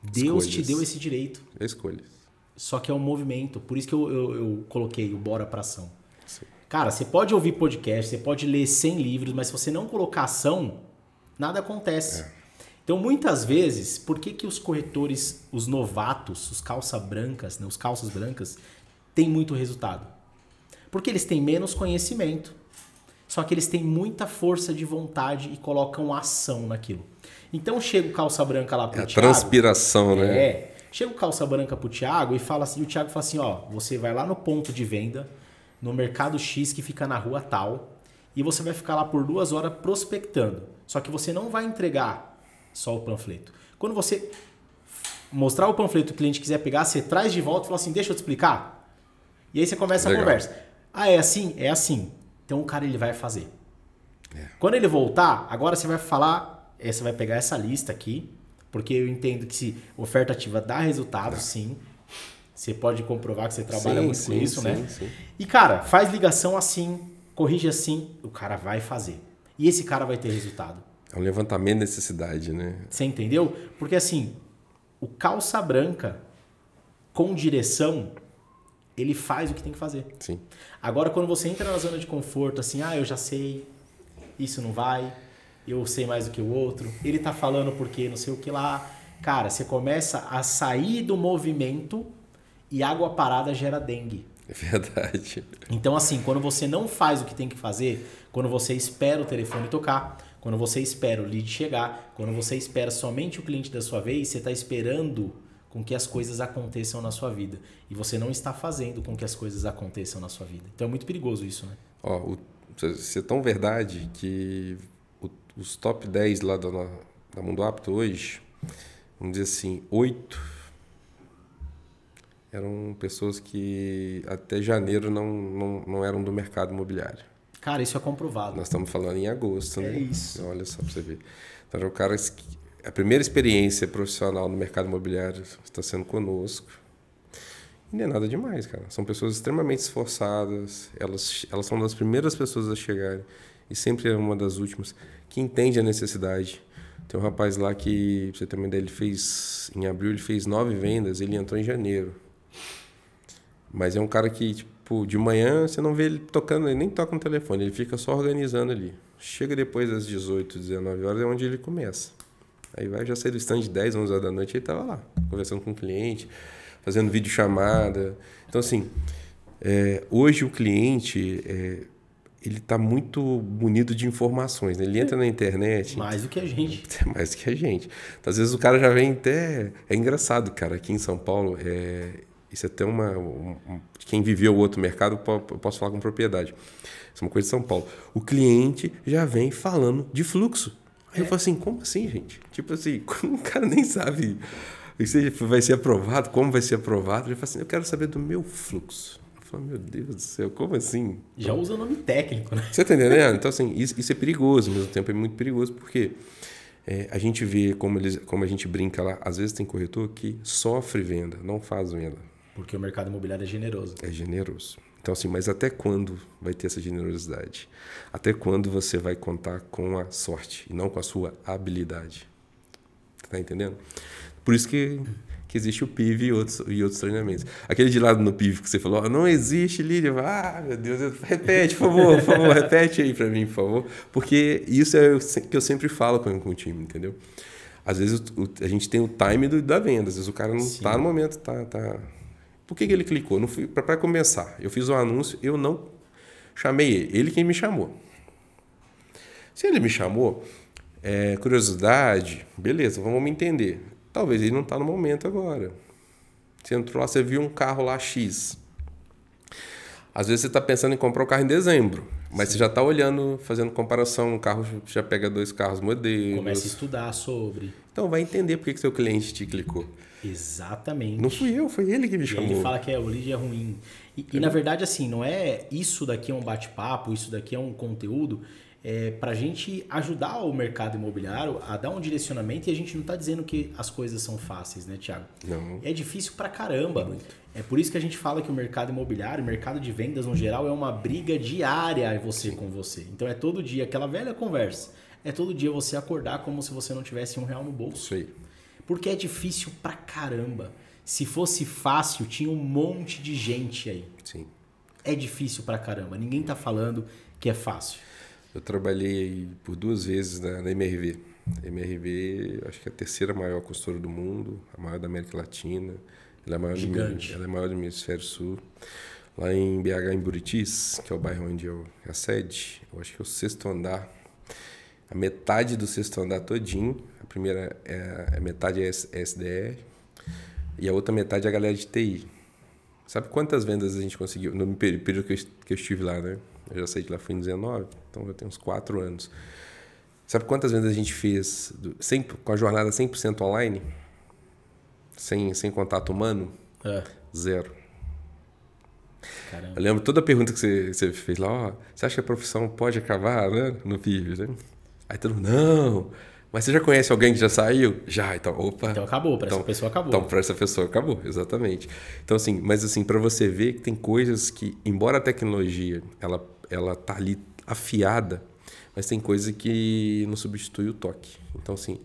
Deus escolhas. te deu esse direito. É escolhas. Só que é um movimento, por isso que eu, eu, eu coloquei o Bora para Ação. Sim. Cara, você pode ouvir podcast, você pode ler 100 livros, mas se você não colocar ação, nada acontece. É. Então, muitas vezes, por que, que os corretores, os novatos, os calça brancas, né, os calças brancas, têm muito resultado? Porque eles têm menos conhecimento só que eles têm muita força de vontade e colocam ação naquilo. Então chega o calça branca lá pro é Thiago, transpiração, né? É. Chega o calça branca pro Thiago e fala assim, o Thiago fala assim, ó, você vai lá no ponto de venda, no mercado X que fica na rua tal, e você vai ficar lá por duas horas prospectando. Só que você não vai entregar só o panfleto. Quando você mostrar o panfleto, o cliente quiser pegar, você traz de volta e fala assim, deixa eu te explicar. E aí você começa Legal. a conversa. Ah, é assim? É assim. Então o cara ele vai fazer. É. Quando ele voltar, agora você vai falar, é, você vai pegar essa lista aqui, porque eu entendo que se oferta ativa dá resultado, sim. Você pode comprovar que você trabalha sim, muito sim, com isso, né? sim, né? E cara, faz ligação assim, corrige assim, o cara vai fazer. E esse cara vai ter resultado. É um levantamento de necessidade, né? Você entendeu? Porque assim, o calça branca com direção ele faz o que tem que fazer. Sim. Agora, quando você entra na zona de conforto, assim, ah, eu já sei, isso não vai, eu sei mais do que o outro, ele tá falando porque não sei o que lá. Cara, você começa a sair do movimento e água parada gera dengue. É verdade. Então, assim, quando você não faz o que tem que fazer, quando você espera o telefone tocar, quando você espera o lead chegar, quando você espera somente o cliente da sua vez, você está esperando com que as coisas aconteçam na sua vida. E você não está fazendo com que as coisas aconteçam na sua vida. Então é muito perigoso isso, né? Ó, oh, isso é tão verdade que o, os top 10 lá da, da Mundo Apto hoje, vamos dizer assim, oito eram pessoas que até janeiro não, não, não eram do mercado imobiliário. Cara, isso é comprovado. Nós estamos falando em agosto, é né? É isso. Olha só para você ver. Então, o cara a primeira experiência profissional no mercado imobiliário está sendo conosco. E não é nada demais, cara. São pessoas extremamente esforçadas, elas, elas são das primeiras pessoas a chegarem e sempre é uma das últimas que entende a necessidade. Tem um rapaz lá que, pra você ter uma ideia, ele fez, em abril ele fez nove vendas, ele entrou em janeiro. Mas é um cara que, tipo, de manhã você não vê ele tocando, ele nem toca no telefone, ele fica só organizando ali. Chega depois das 18, 19 horas, é onde ele começa. Aí vai, já saí do stand de 10, 11 horas da noite e tava lá, conversando com o cliente, fazendo vídeo chamada. Então, assim, é, hoje o cliente, é, ele tá muito munido de informações, né? Ele entra na internet... Mais do que a gente. É mais do que a gente. Então, às vezes o cara já vem até... É engraçado, cara, aqui em São Paulo, é, isso é até uma... Um, quem viveu o outro mercado, eu posso falar com propriedade. Isso é uma coisa de São Paulo. O cliente já vem falando de fluxo. É. Eu falo assim, como assim, gente? Tipo assim, o cara nem sabe se vai ser aprovado, como vai ser aprovado. Ele fala assim, eu quero saber do meu fluxo. Eu falo, meu Deus do céu, como assim? Já usa o nome técnico, né? Você tá entendendo? Então, assim, isso, isso é perigoso, ao mesmo tempo é muito perigoso, porque é, a gente vê como, eles, como a gente brinca lá, às vezes tem corretor que sofre venda, não faz venda. Porque o mercado imobiliário é generoso. É generoso. Então, assim, mas até quando vai ter essa generosidade? Até quando você vai contar com a sorte e não com a sua habilidade? Tá entendendo? Por isso que, que existe o PIV e outros, e outros treinamentos. Aquele de lado no PIV que você falou, oh, não existe, Lídia. Ah, meu Deus, repete, por favor, por favor, repete aí para mim, por favor. Porque isso é o que eu sempre falo com, com o time, entendeu? Às vezes o, a gente tem o time do, da venda, às vezes o cara não está no momento, tá, tá, por que, que ele clicou? Para começar, eu fiz um anúncio, eu não chamei ele, ele quem me chamou. Se ele me chamou, é, curiosidade, beleza, vamos entender. Talvez ele não está no momento agora. Você entrou lá, você viu um carro lá X. Às vezes você está pensando em comprar o um carro em dezembro, mas Sim. você já está olhando, fazendo comparação, um carro já pega dois carros modelos. Começa a estudar sobre. Então vai entender por que, que seu cliente te clicou. Exatamente. Não fui eu, foi ele que me e chamou. Ele fala que é, o lead é ruim. E, e, é. na verdade, assim, não é isso daqui é um bate-papo, isso daqui é um conteúdo é, para a gente ajudar o mercado imobiliário a dar um direcionamento e a gente não está dizendo que as coisas são fáceis, né, Tiago? Não. É difícil para caramba. É muito. É por isso que a gente fala que o mercado imobiliário, o mercado de vendas no geral, é uma briga diária você Sim. com você. Então é todo dia aquela velha conversa. É todo dia você acordar como se você não tivesse um real no bolso. Sei. Porque é difícil pra caramba. Se fosse fácil, tinha um monte de gente aí. Sim. É difícil pra caramba. Ninguém tá falando que é fácil. Eu trabalhei por duas vezes na, na MRV. A MRV, acho que é a terceira maior consultora do mundo, a maior da América Latina. Ela é maior Gigante. Do, ela é maior do Hemisfério Sul. Lá em BH, em Buritis, que é o bairro onde eu, é a sede, eu acho que é o sexto andar. A metade do sexto andar todinho. A primeira é, a é metade é SDR é e a outra metade é a galera de TI. Sabe quantas vendas a gente conseguiu no período que eu, que eu estive lá, né? Eu já saí de lá fui em 19, então já tem uns 4 anos. Sabe quantas vendas a gente fez do, sem, com a jornada 100% online? Sem, sem contato humano? É. Zero. Caramba. Eu lembro toda a pergunta que você, você fez lá, ó, oh, você acha que a profissão pode acabar né? no vídeo, né? Aí todo mundo, não, mas você já conhece alguém que já saiu? Já, então, opa. Então acabou, para então, essa pessoa acabou. Então, para essa pessoa acabou, exatamente. Então, assim, mas assim, para você ver que tem coisas que, embora a tecnologia ela, ela tá ali afiada, mas tem coisa que não substitui o toque. Então, assim,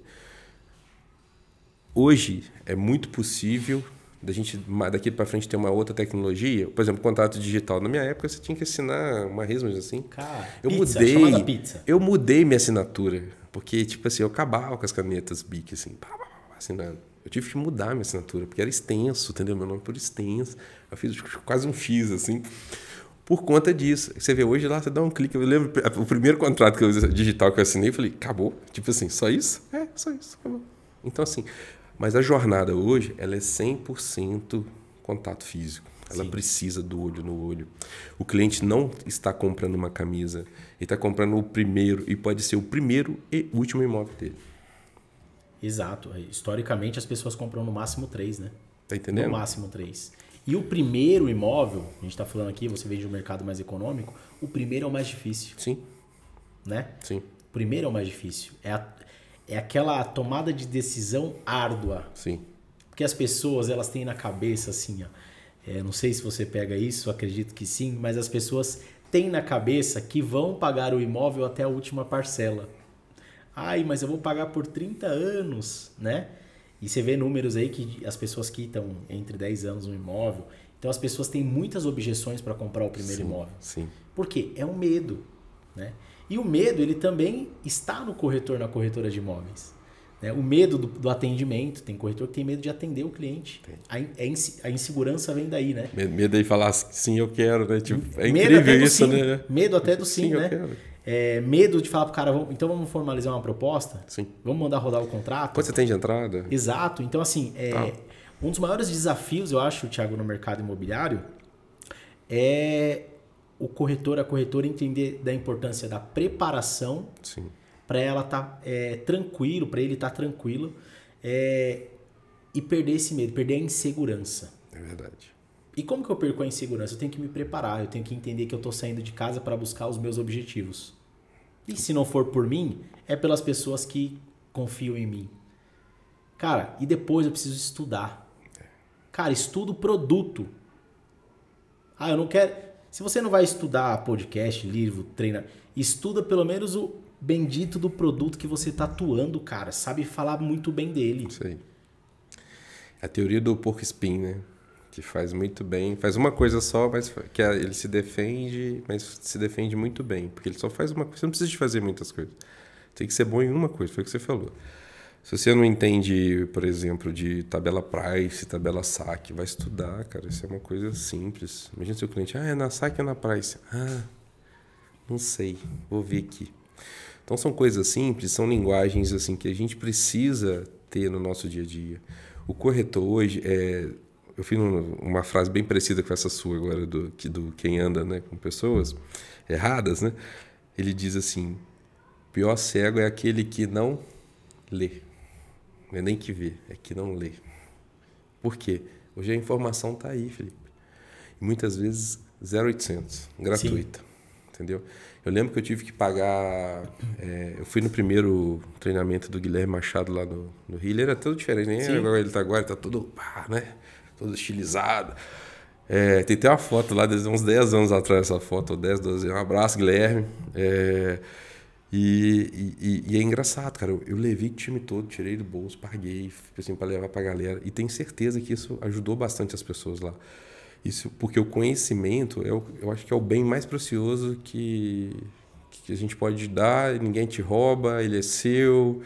hoje é muito possível da gente daqui para frente ter uma outra tecnologia, por exemplo, contato digital. Na minha época você tinha que assinar uma resma assim. Cara, eu pizza, mudei. Pizza. Eu mudei minha assinatura. Porque, tipo assim, eu acabava com as canetas BIC, assim, assinando. Né? Eu tive que mudar minha assinatura, porque era extenso, entendeu? Meu nome por extenso. Eu fiz tipo, quase um X, assim, por conta disso. Você vê hoje lá, você dá um clique. Eu lembro o primeiro contrato que eu, digital que eu assinei, eu falei, acabou. Tipo assim, só isso? É, só isso, acabou. Então, assim, mas a jornada hoje, ela é 100% contato físico. Ela Sim. precisa do olho no olho. O cliente não está comprando uma camisa, ele está comprando o primeiro e pode ser o primeiro e último imóvel dele. Exato. É, historicamente as pessoas compram no máximo três, né? Tá entendendo? No máximo três. E o primeiro imóvel, a gente está falando aqui, você veio de um mercado mais econômico, o primeiro é o mais difícil. Sim. Né? Sim. O primeiro é o mais difícil. É, a, é aquela tomada de decisão árdua. Sim. Porque as pessoas, elas têm na cabeça assim, ó é, não sei se você pega isso, acredito que sim, mas as pessoas têm na cabeça que vão pagar o imóvel até a última parcela. Ai, mas eu vou pagar por 30 anos, né? E você vê números aí que as pessoas quitam entre 10 anos um imóvel. Então as pessoas têm muitas objeções para comprar o primeiro sim, imóvel. Sim. Por quê? É um medo, né? E o medo, ele também está no corretor, na corretora de imóveis. Né? O medo do, do, atendimento, tem corretor que tem medo de atender o cliente. A, a, insegurança vem daí, né? Medo de falar sim, eu quero, né? Tipo, é medo incrível isso, sim. né? Medo até do sim, sim né? É, medo de falar pro cara, então vamos formalizar uma proposta? Sim. Vamos mandar rodar o contrato? Quanto você tem de entrada? Exato. Então, assim, é, ah. um dos maiores desafios, eu acho, Thiago, no mercado imobiliário é o corretor, a corretora entender da importância da preparação Sim para ela tá é, tranquilo, para ele tá tranquilo é, e perder esse medo, perder a insegurança. É verdade. E como que eu perco a insegurança? Eu tenho que me preparar, eu tenho que entender que eu estou saindo de casa para buscar os meus objetivos. E se não for por mim, é pelas pessoas que confiam em mim. Cara, e depois eu preciso estudar. Cara, estudo produto. Ah, eu não quero. Se você não vai estudar podcast, livro, treina, estuda pelo menos o bendito do produto que você está atuando, cara. Sabe falar muito bem dele. Isso aí. É a teoria do porco spin, né? Que faz muito bem. Faz uma coisa só, mas que é, ele se defende, mas se defende muito bem. Porque ele só faz uma coisa. Você não precisa de fazer muitas coisas. Tem que ser bom em uma coisa, foi o que você falou. Se você não entende, por exemplo, de tabela price, tabela saque, vai estudar, cara. Isso é uma coisa simples. Imagina seu cliente, ah, é na saque ou na price? Ah, não sei, vou ver aqui. Então são coisas simples, são linguagens assim que a gente precisa ter no nosso dia a dia. O corretor hoje é eu fiz uma frase bem parecida com essa sua agora do que do quem anda, né, com pessoas erradas, né? Ele diz assim: "Pior cego é aquele que não lê. Não é nem que vê, é que não lê." Por quê? Hoje a informação está aí, Felipe. E muitas vezes 0800, gratuita. Sim. Entendeu? Eu lembro que eu tive que pagar. É, eu fui no primeiro treinamento do Guilherme Machado lá no, no Rio. Ele era todo diferente, nem né? agora ele tá agora, ele tá todo, pá, né? Todo estilizado. É, tem até uma foto lá, desde uns 10 anos atrás, essa foto, 10, 12 anos. Um abraço, Guilherme. É, e, e, e, é engraçado, cara. Eu, eu, levei o time todo, tirei do bolso, paguei, assim, para levar pra galera. E tenho certeza que isso ajudou bastante as pessoas lá. Isso porque o conhecimento, eu, é eu acho que é o bem mais precioso que, que a gente pode dar, ninguém te rouba, ele é seu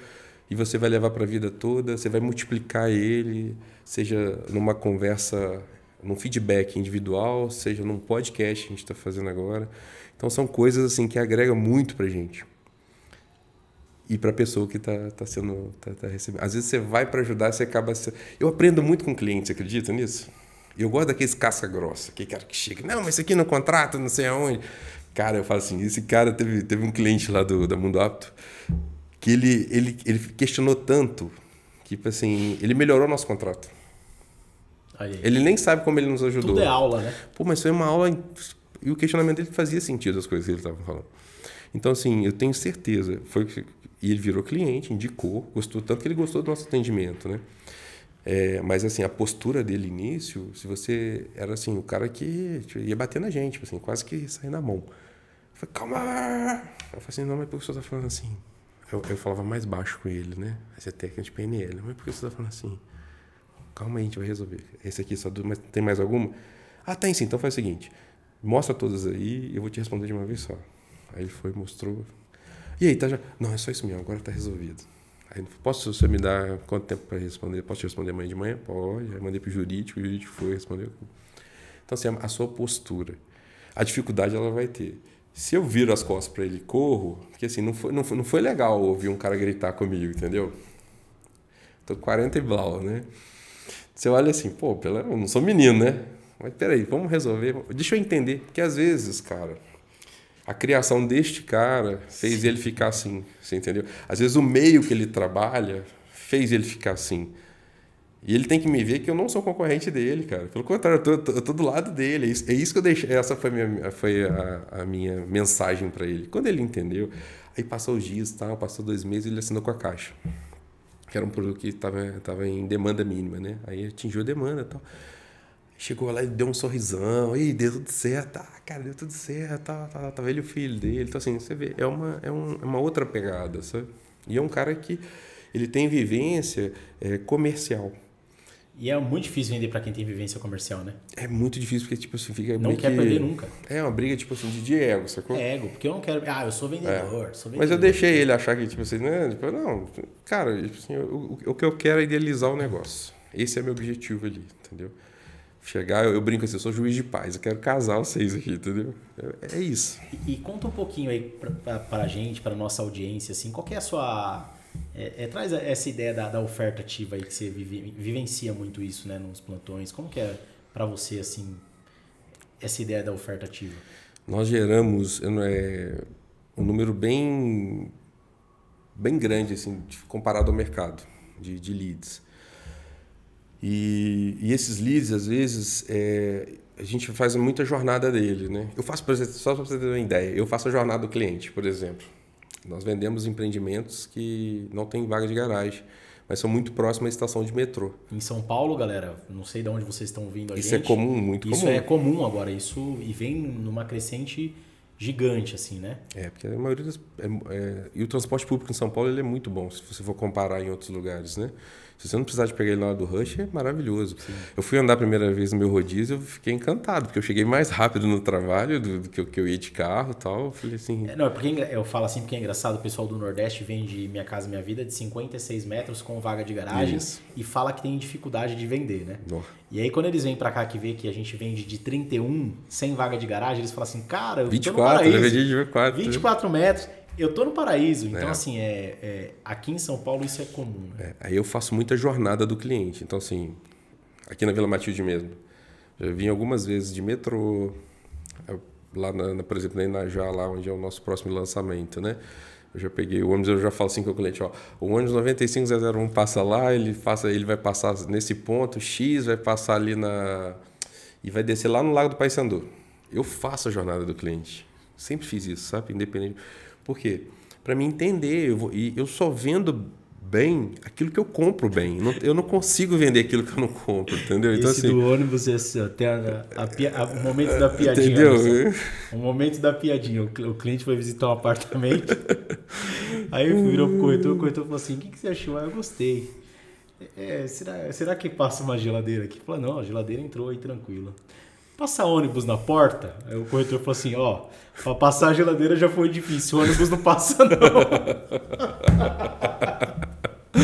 e você vai levar para a vida toda, você vai multiplicar ele, seja numa conversa, num feedback individual, seja num podcast que a gente está fazendo agora. Então são coisas assim que agrega muito para gente e para a pessoa que está tá sendo tá, tá recebendo. Às vezes você vai para ajudar, você acaba. Eu aprendo muito com clientes, acredita nisso? Eu gosto daqueles casca grossa, que cara que chega, não, mas isso aqui no contrato, não sei aonde. Cara, eu falo assim, esse cara teve, teve um cliente lá do, da Mundo Apto que ele, ele, ele questionou tanto que, tipo assim, ele melhorou nosso contrato. Aí. Ele nem sabe como ele nos ajudou. Tudo é aula, né? Pô, mas foi uma aula... E o questionamento dele fazia sentido as coisas que ele estava falando. Então, assim, eu tenho certeza. Foi, e ele virou cliente, indicou, gostou tanto que ele gostou do nosso atendimento, né? É, mas assim, a postura dele início, se você era assim, o cara que tipo, ia bater na gente, assim, quase que sair na mão. Eu falei, calma! Eu falei assim, não, mas por que você tá falando assim? Eu, eu falava mais baixo com ele, né? Essa é técnica de PNL. Mas por que você tá falando assim? Calma aí, a gente vai resolver. Esse aqui só mas tem mais alguma? Ah, tem sim, então faz o seguinte. Mostra todas aí eu vou te responder de uma vez só. Aí ele foi, mostrou. E aí, tá já. Não, é só isso mesmo, agora tá resolvido. Aí, posso você me dar quanto tempo para responder? Posso te responder amanhã de manhã? Pode. Aí mandei para o jurídico, o jurídico foi, respondeu. Então, assim, a sua postura. A dificuldade ela vai ter. Se eu viro as costas para ele corro, porque assim, não foi, não, foi, não foi legal ouvir um cara gritar comigo, entendeu? Tô 40 e blau, né? Você olha assim, pô, pela, eu não sou menino, né? Mas peraí, vamos resolver. Deixa eu entender. Porque às vezes, cara, a criação deste cara fez Sim. ele ficar assim, você entendeu? Às vezes o meio que ele trabalha fez ele ficar assim. E ele tem que me ver que eu não sou concorrente dele, cara. Pelo contrário, eu tô, eu tô do lado dele. É isso, é isso, que eu deixei. Essa foi, minha, foi a, a minha mensagem para ele. Quando ele entendeu, aí passou os dias, tá? passou dois meses ele assinou com a Caixa. Que era um produto que estava tava em demanda mínima, né? Aí atingiu a demanda e tal. Chegou lá e deu um sorrisão, e deu tudo certo, ah, cara, deu tudo certo, tá, tá, tá velho o filho dele. Então, assim, você vê, é uma, é, um, é uma outra pegada, sabe? E é um cara que ele tem vivência é, comercial. E é muito difícil vender para quem tem vivência comercial, né? É muito difícil porque, tipo assim, fica. Não quer perder nunca. É uma briga, tipo assim, de ego, sacou? É ego, porque eu não quero. Ah, eu sou vendedor, é. sou vendedor. Mas eu deixei ele achar que, tipo assim, né? Tipo, não, cara, tipo assim, o, o que eu quero é idealizar o negócio. Esse é meu objetivo ali, entendeu? Chegar, eu, eu, brinco assim, eu sou juiz de paz, eu quero casar vocês aqui, entendeu? É, é isso. E, e, conta um pouquinho aí para a gente, para nossa audiência, assim, qual é a sua. É, é, traz essa ideia da, da, oferta ativa aí que você vive, vivencia muito isso, né, nos plantões. Como que é para você, assim, essa ideia da oferta ativa? Nós geramos é, um número bem, bem grande, assim, comparado ao mercado de, de leads. E, e esses leads, às vezes, é, a gente faz muita jornada dele, né? Eu faço, exemplo, só para você ter uma ideia, eu faço a jornada do cliente, por exemplo. Nós vendemos empreendimentos que não tem vaga de garagem, mas são muito próximos à estação de metrô. Em São Paulo, galera, não sei de onde vocês estão vindo a Isso é gente. é comum, muito isso comum. Isso é comum agora, isso e vem numa crescente gigante, assim, né? É, porque a maioria das... É, é, e o transporte público em São Paulo ele é muito bom, se você for comparar em outros lugares, né? Se você não precisar de pegar ele na hora do rush, é maravilhoso. Sim. Eu fui andar a primeira vez no meu rodízio, eu fiquei encantado, porque eu cheguei mais rápido no trabalho do, do que, eu, que eu ia de carro e tal. Eu falei assim. É, não, é porque é eu falo assim porque é engraçado, o pessoal do Nordeste vende Minha Casa Minha Vida de 56 metros com vaga de garagem Isso. e fala que tem dificuldade de vender, né? Oh. E aí quando eles vêm para cá que vê que a gente vende de 31 sem vaga de garagem, eles falam assim, cara, eu 24, tô no paraíso, eu vendi de 24. 24 né? metros. Eu tô no paraíso, então é. assim, é, é, aqui em São Paulo isso é comum. Né? É, aí eu faço muita jornada do cliente. Então, assim, aqui na Vila Matilde mesmo. Já vim algumas vezes de metrô, é, lá, na, na, por exemplo, na Inajá, lá onde é o nosso próximo lançamento, né? Eu já peguei o ônibus, eu já falo assim com o cliente, ó, o ônibus 95001 passa lá, ele, passa, ele vai passar nesse ponto, X vai passar ali na... e vai descer lá no Lago do Paissandu. Eu faço a jornada do cliente. Sempre fiz isso, sabe? Independente por quê? Para mim entender, eu, vou, eu só vendo bem aquilo que eu compro bem. eu não consigo vender aquilo que eu não compro, entendeu? Então, Esse assim, do ônibus, esse, até a, a, a, o momento da piadinha. Entendeu? Né? O momento da piadinha. O, o cliente foi visitar um apartamento, aí virou pro corretor, o corretor falou assim, o que, que você achou? Aí ah, eu gostei. É, será, será que passa uma geladeira aqui? Falou, não, a geladeira entrou aí tranquila. Passar ônibus na porta? Aí o corretor falou assim: ó, pra passar a geladeira já foi difícil, o ônibus não passa, não.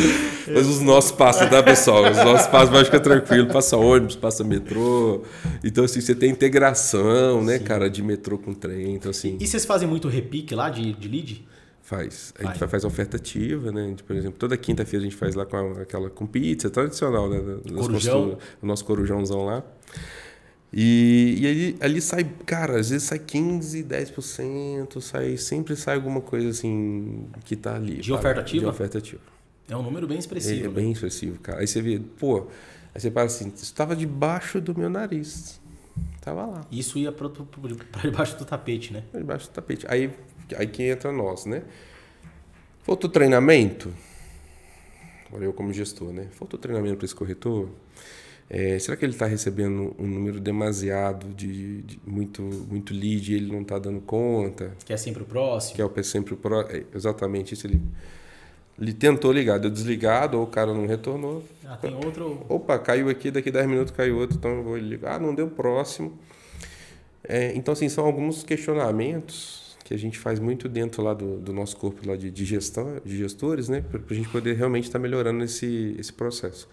Mas os nossos passam, tá, pessoal? Os nossos passam, vai fica tranquilo. Passa ônibus, passa metrô. Então, assim, você tem integração, né, Sim. cara, de metrô com trem. Então, assim... E vocês fazem muito repique lá de, de lead? Faz. A gente faz, faz oferta ativa, né? Gente, por exemplo, toda quinta-feira a gente faz lá com a, aquela com pizza, tradicional, né? Das O nosso corujãozão lá. E, e ali, ali sai, cara, às vezes sai 15%, 10%, sai, sempre sai alguma coisa assim que tá ali. De oferta ativa? De oferta ativa. É um número bem expressivo. É, é né? bem né? expressivo, cara. Aí você vê, pô, aí você para assim, estava debaixo do meu nariz. Tava lá. Isso ia para debaixo do tapete, né? Pra debaixo do tapete. Aí, aí quem entra nós, né? Faltou treinamento? Olha eu como gestor, né? Faltou treinamento para esse corretor? É, será que ele está recebendo um número demasiado de, de, muito muito lead e ele não está dando conta? Que é sempre o próximo. quer sempre o próximo. É, exatamente isso. Ele, ele tentou ligar, deu desligado, ou o cara não retornou. Ah, tem outro. Opa, caiu aqui, daqui 10 minutos caiu outro, então eu vou ligar. Ah, não deu próximo. É, então, assim, são alguns questionamentos que a gente faz muito dentro lá do, do nosso corpo lá de, de, gestão, de gestores, né? Para a gente poder realmente estar tá melhorando esse, esse processo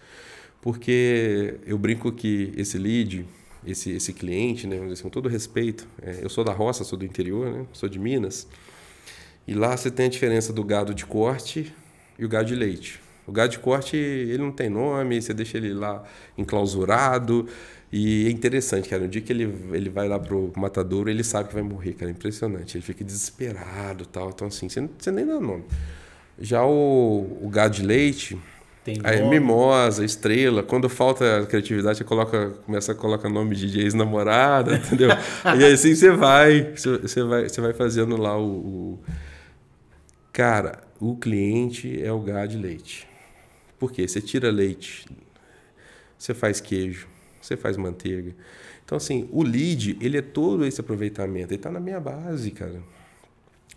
porque eu brinco que esse lead, esse, esse cliente, né, dizer, assim, com todo respeito, é, eu sou da roça, sou do interior, né, sou de Minas, e lá você tem a diferença do gado de corte e o gado de leite. O gado de corte, ele não tem nome, você deixa ele lá enclausurado. E é interessante, cara. No dia que ele, ele vai lá pro matadouro, ele sabe que vai morrer, cara. É impressionante. Ele fica desesperado tal. Então, assim, você, você nem dá nome. Já o, o gado de leite, tem aí Mimosa, Estrela. Quando falta criatividade, você coloca, começa a colocar nome de ex-namorada, entendeu? e assim você vai, você vai, você vai fazendo lá o, o... Cara, o cliente é o gado de leite. Por quê? Você tira leite, você faz queijo, você faz manteiga. Então, assim, o lead, ele é todo esse aproveitamento. Ele está na minha base, cara.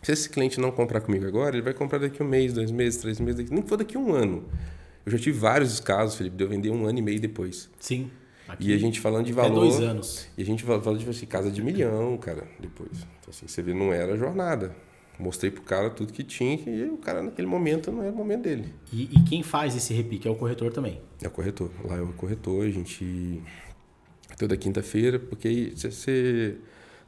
Se esse cliente não comprar comigo agora, ele vai comprar daqui um mês, dois meses, três meses, daqui, nem for daqui um ano. Eu já tive vários casos, Felipe, de eu vender um ano e meio depois. Sim. Aqui, e a gente falando de é valor. dois anos. E a gente falando de assim, casa de milhão, cara, depois. Então, assim, você vê, não era jornada. Mostrei pro cara tudo que tinha e o cara naquele momento não era o momento dele. E, e quem faz esse repique é o corretor também? É o corretor. Lá é o corretor, a gente. Toda quinta-feira, porque você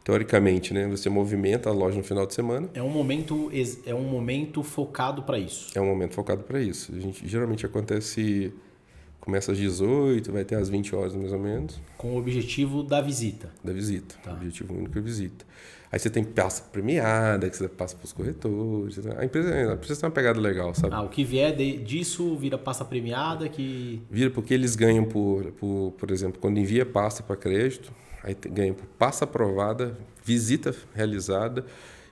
teoricamente, né? Você movimenta a loja no final de semana. É um momento é um momento focado para isso. É um momento focado para isso. A gente geralmente acontece começa às 18, vai até às 20 horas mais ou menos. Com o objetivo da visita. Da visita. Tá. O objetivo único é a visita. Aí você tem pasta premiada, que você passa para os corretores. A empresa, é, a empresa tem uma pegada legal, sabe? Ah, o que vier de, disso vira pasta premiada que... Vira porque eles ganham por, por, por exemplo, quando envia pasta para crédito, Aí ganha por passa aprovada, visita realizada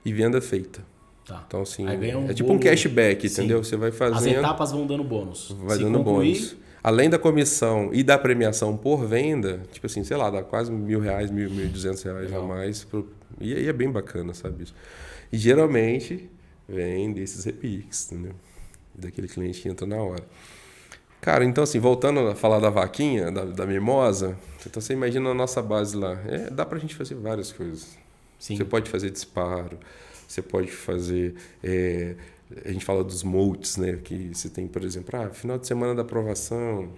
e venda feita. Tá. Então, assim, um é tipo um cashback, entendeu? Você vai fazendo... As etapas vão dando bônus. Vai Se dando concluir... bônus. Além da comissão e da premiação por venda, tipo assim, sei lá, dá quase mil reais, mil, mil duzentos reais Legal. a mais. Pro... E aí é bem bacana, sabe isso? E geralmente vem desses repiques, entendeu? Daquele cliente que entra na hora. Cara, então assim, voltando a falar da vaquinha, da, da mimosa, então você imagina a nossa base lá. É, dá pra gente fazer várias coisas. Sim. Você pode fazer disparo, você pode fazer. É, a gente fala dos moltes, né? Que você tem, por exemplo, ah, final de semana da aprovação,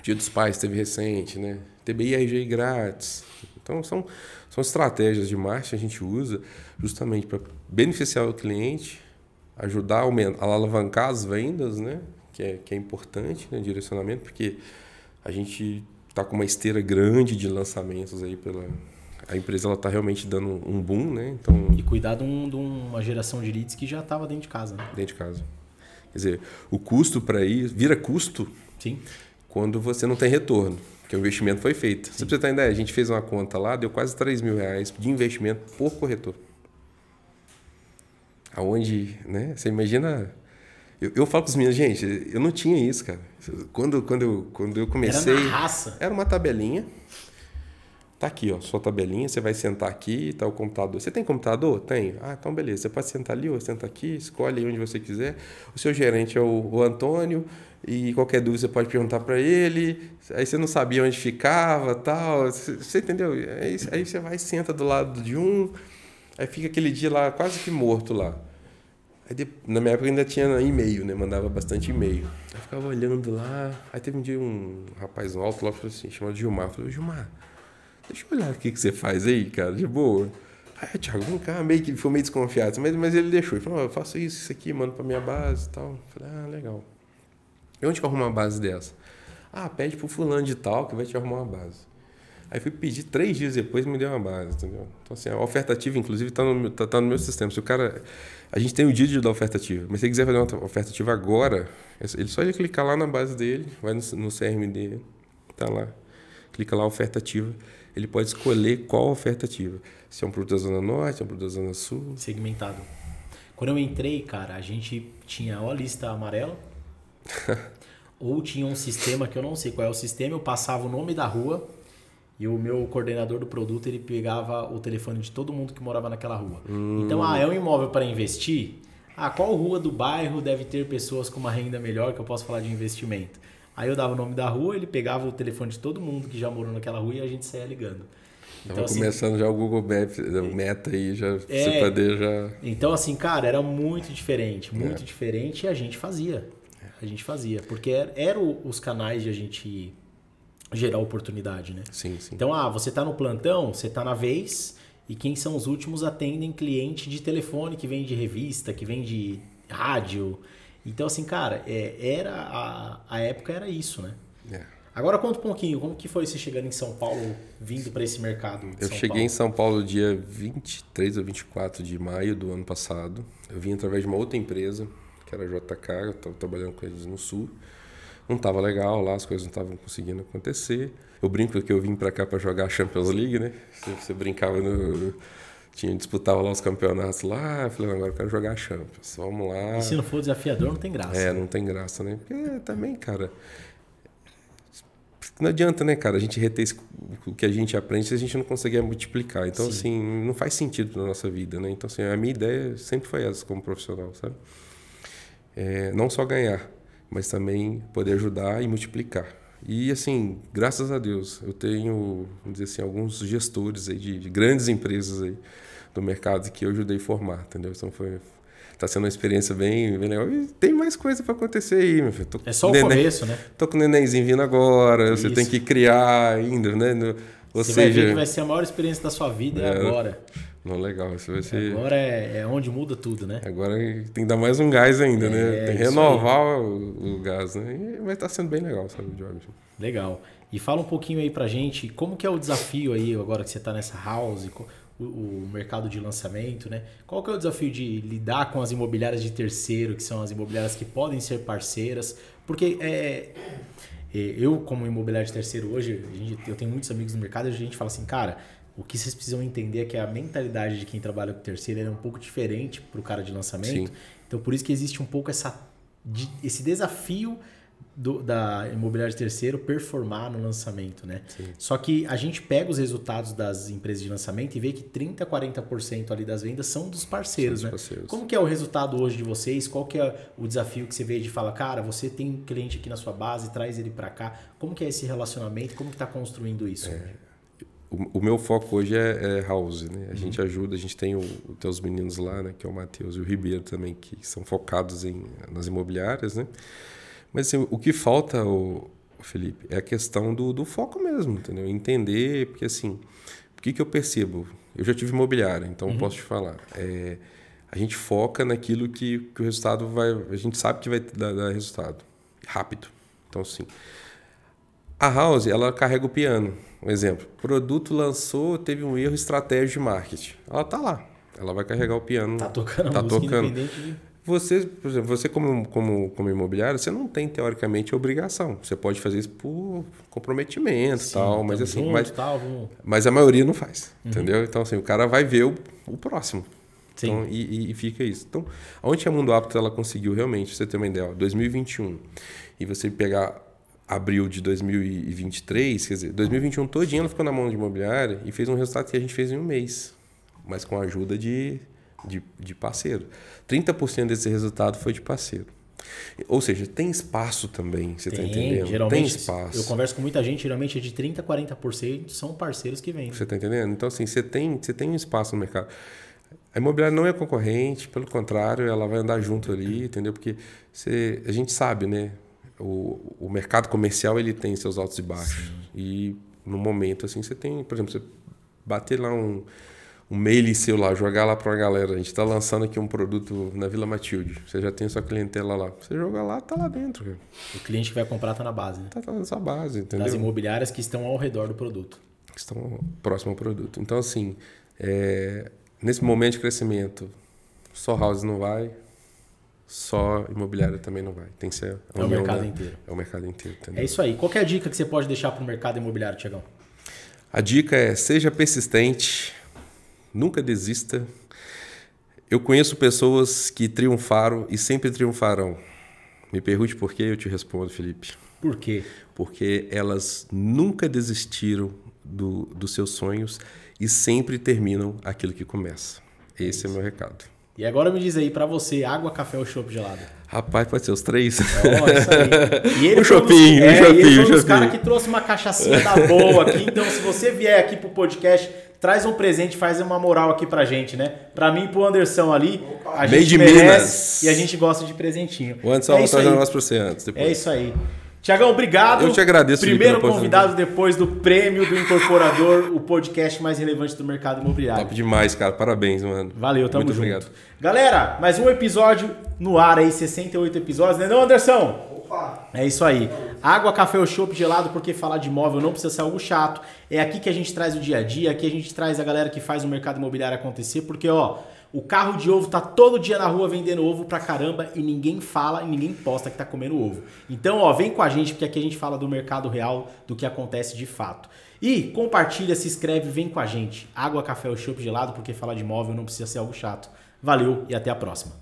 Dia dos Pais teve recente, né? TBI RG grátis. Então, são, são estratégias de marketing que a gente usa justamente para beneficiar o cliente, ajudar a alavancar as vendas, né? que é, que é importante, né? Direcionamento, porque a gente está com uma esteira grande de lançamentos aí pela. A empresa ela está realmente dando um boom, né? Então... E cuidar de, um, de uma geração de leads que já estava dentro de casa. Né? Dentro de casa. Quer dizer, o custo para isso vira custo Sim. quando você não tem retorno, porque o investimento foi feito. Sim. Se você tem ideia, a gente fez uma conta lá, deu quase 3 mil reais de investimento por corretor. Aonde, né? Você imagina eu, eu falo para os meninos, gente, eu não tinha isso, cara. Quando, quando, eu, quando eu comecei. Era uma raça. Era uma tabelinha. Tá aqui, ó, sua tabelinha, você vai sentar aqui, tá o computador. Você tem computador? Tenho. Ah, então beleza. Você pode sentar ali ou senta aqui, escolhe onde você quiser. O seu gerente é o, o Antônio e qualquer dúvida você pode perguntar para ele. Aí você não sabia onde ficava, tal. Você, você entendeu? Aí, aí você vai senta do lado de um, aí fica aquele dia lá quase que morto lá. Aí, na minha época ainda tinha e-mail, né? Mandava bastante e-mail. Eu ficava olhando lá. Aí teve um dia um rapaz um alto lá falou assim, chamado Gilmar. Eu falei, Gilmar, deixa eu olhar o que, que você faz aí, cara, de boa. Aí, Thiago, vem cá, meio que foi meio desconfiado. Mas, mas ele deixou. Ele falou, oh, eu faço isso, isso aqui, mando pra minha base e tal. Eu falei, ah, legal. E onde que eu arrumo uma base dessa? Ah, pede pro fulano de tal que vai te arrumar uma base. Aí fui pedir três dias depois me deu uma base, entendeu? Então, assim, a oferta ativa, inclusive, está no, tá, tá no meu sistema. Se o cara. A gente tem o dia de oferta ativa, mas se ele quiser fazer uma oferta ativa agora, é ele só ia clicar lá na base dele, vai no, no CRM dele, tá lá. Clica lá, oferta ativa. Ele pode escolher qual oferta ativa. Se é um produto da Zona Norte, se é um produto da Zona Sul. Segmentado. Quando eu entrei, cara, a gente tinha ó, a lista amarela, ou tinha um sistema que eu não sei qual é o sistema, eu passava o nome da rua e o meu coordenador do produto, ele pegava o telefone de todo mundo que morava naquela rua. Hum. Então, ah, é um imóvel para investir? Ah, qual rua do bairro deve ter pessoas com uma renda melhor que eu posso falar de investimento? Aí eu dava o nome da rua, ele pegava o telefone de todo mundo que já morou naquela rua e a gente saía ligando. Então, assim, começando já o Google Maps, o Meta aí, já é, se poder já... Então, assim, cara, era muito diferente, é. muito é. diferente e a gente fazia. A gente fazia, porque eram era os canais de a gente gerar oportunidade, né? Sim, sim. Então, ah, você está no plantão, você está na vez, e quem são os últimos atendem cliente de telefone que vem de revista, que vem de rádio. Então, assim, cara, é, era a, a época era isso, né? É. Agora conta um pouquinho, como que foi você chegando em São Paulo, vindo para esse mercado? Eu são cheguei Paulo? em São Paulo dia 23 ou 24 de maio do ano passado. Eu vim através de uma outra empresa, que era a JK, eu estava trabalhando com eles no Sul não estava legal lá, as coisas não estavam conseguindo acontecer. Eu brinco que eu vim para cá para jogar a Champions League, né? Você, você brincava no tinha disputava lá os campeonatos lá, eu falei, agora eu quero jogar a Champions, vamos lá. E se não for desafiador, não tem graça. É, não tem graça, né? Porque também, cara, não adianta, né, cara, a gente reter o que a gente aprende se a gente não conseguir multiplicar. Então, Sim. assim, não faz sentido na nossa vida, né? Então, assim, a minha ideia sempre foi essa como profissional, sabe? É, não só ganhar, mas também poder ajudar e multiplicar. E assim, graças a Deus, eu tenho, vamos dizer assim, alguns gestores aí de, de grandes empresas aí do mercado que eu ajudei a formar, entendeu? Então foi tá sendo uma experiência bem, bem legal. E tem mais coisa para acontecer aí, meu filho. Tô é só o neném, começo, né? Tô com o nenenzinho vindo agora, Isso. você tem que criar ainda, né? ou você seja, vai ver que vai ser a maior experiência da sua vida é, é. agora. Não, legal. Isso vai ser... Agora é, é onde muda tudo, né? Agora tem que dar mais um gás ainda, né? é, né? Tem que renovar o, o, gás, né? E, mas tá sendo bem legal, sabe, Jorge? Legal. E fala um pouquinho aí pra gente, como que é o desafio aí, agora que você tá nessa house, o, o mercado de lançamento, né? Qual que é o desafio de lidar com as imobiliárias de terceiro, que são as imobiliárias que podem ser parceiras? Porque é, é eu, como imobiliário de terceiro hoje, gente, eu tenho muitos amigos no mercado e a gente fala assim, cara, o que vocês precisam entender é que a mentalidade de quem trabalha com terceiro é um pouco diferente para o cara de lançamento. Sim. Então, por isso que existe um pouco essa, esse desafio do, da imobiliária de terceiro performar no lançamento, né? Só que a gente pega os resultados das empresas de lançamento e vê que 30, 40% ali das vendas são dos parceiros, são dos né? parceiros. né? Como que é o resultado hoje de vocês? Qual que é o desafio que você vê de falar, cara, você tem um cliente aqui na sua base, traz ele para cá. Como que é esse relacionamento? Como que está construindo isso? É, o, meu foco hoje é, é house, né? A uhum. gente ajuda, a gente tem os teus os meninos lá, né? Que é o Matheus e o Ribeiro também, que são focados em, nas imobiliárias, né? Mas assim, o que falta, o Felipe, é a questão do, do foco mesmo, entendeu? Entender, porque assim, o que, que eu percebo? Eu já tive imobiliária, então uhum. posso te falar. É, a gente foca naquilo que, que o resultado vai. A gente sabe que vai dar, dar resultado. Rápido. Então, assim. A House, ela carrega o piano. Um exemplo, produto lançou, teve um erro estratégico de marketing. Ela tá lá. Ela vai carregar o piano. Tá tocando tá tocando. De... Você, por exemplo, você como, como, como imobiliário, você não tem teoricamente obrigação. Você pode fazer isso por comprometimento tal, mas assim, juntos, mas, tal, vamos... mas a maioria não faz, uhum. entendeu? Então assim, o cara vai ver o, o próximo. Sim. Então, e, e, fica isso. Então, onde a Mundo Apto ela conseguiu realmente, pra você tem uma ideia, ó, 2021, e você pegar abril de 2023, quer dizer, 2021 todinho ela ficou na mão de imobiliária e fez um resultado que a gente fez em um mês, mas com a ajuda de, de, de parceiro. 30% desse resultado foi de parceiro. Ou seja, tem espaço também, você está entendendo? Geralmente, tem espaço. Eu converso com muita gente, geralmente é de 30% a 40% são parceiros que vêm. Você está entendendo? Então, assim, você tem, você tem um espaço no mercado. A imobiliária não é concorrente, pelo contrário, ela vai andar junto ali, entendeu? Porque você, a gente sabe, né? o, o mercado comercial ele tem seus altos e baixos. Sim. E no momento, assim, você tem, por exemplo, você bater lá um, um e-mail seu lá, jogar lá para uma galera, a gente está lançando aqui um produto na Vila Matilde, você já tem sua clientela lá, você joga lá, tá lá dentro. O cliente que vai comprar tá na base, né? Tá, tá base, entendeu? Das imobiliárias que estão ao redor do produto. Que estão próximo ao produto. Então, assim, é, nesse momento de crescimento, só house não vai, só imobiliária também não vai. Tem que ser é o né? mercado inteiro. É o mercado inteiro. Entendeu? É isso aí. Qual é a dica que você pode deixar para o mercado imobiliário, Tiagão? A dica é seja persistente, nunca desista. Eu conheço pessoas que triunfaram e sempre triunfarão. Me pergunte por quê, eu te respondo, Felipe. Por quê? Porque elas nunca desistiram do, dos seus sonhos e sempre terminam aquilo que começa. Esse é, é meu recado. E agora me diz aí para você, água, café ou chopp gelado? Rapaz, pode ser os três. Oh, o chopinho, é, o shopping, o shopping. um dos cara que trouxe uma cachaça da boa aqui. Então, se você vier aqui pro podcast, traz um presente, faz uma moral aqui pra gente, né? Pra mim e pro Anderson ali, Opa, de gente merece Minas. e a gente gosta de presentinho. O Anderson, é vou trazer um negócio pra você antes. Depois. É isso aí. Tiagão, obrigado. Eu te agradeço. Primeiro convidado depois do prêmio do Incorporador, o podcast mais relevante do mercado imobiliário. Top demais, cara. Parabéns, mano. Valeu, tamo Muito junto. obrigado. Galera, mais um episódio no ar aí, 68 episódios, né não, Anderson? Opa! É isso aí. Água, café ou chopp gelado, porque falar de imóvel não precisa ser algo chato. É aqui que a gente traz o dia a dia, aqui a gente traz a galera que faz o mercado imobiliário acontecer, porque, ó o carro de ovo tá todo dia na rua vendendo ovo pra caramba e ninguém fala e ninguém posta que tá comendo ovo. Então, ó, vem com a gente porque aqui a gente fala do mercado real, do que acontece de fato. E compartilha, se inscreve, vem com a gente. Água, café ou chopp gelado, porque falar de imóvel não precisa ser algo chato. Valeu e até a próxima.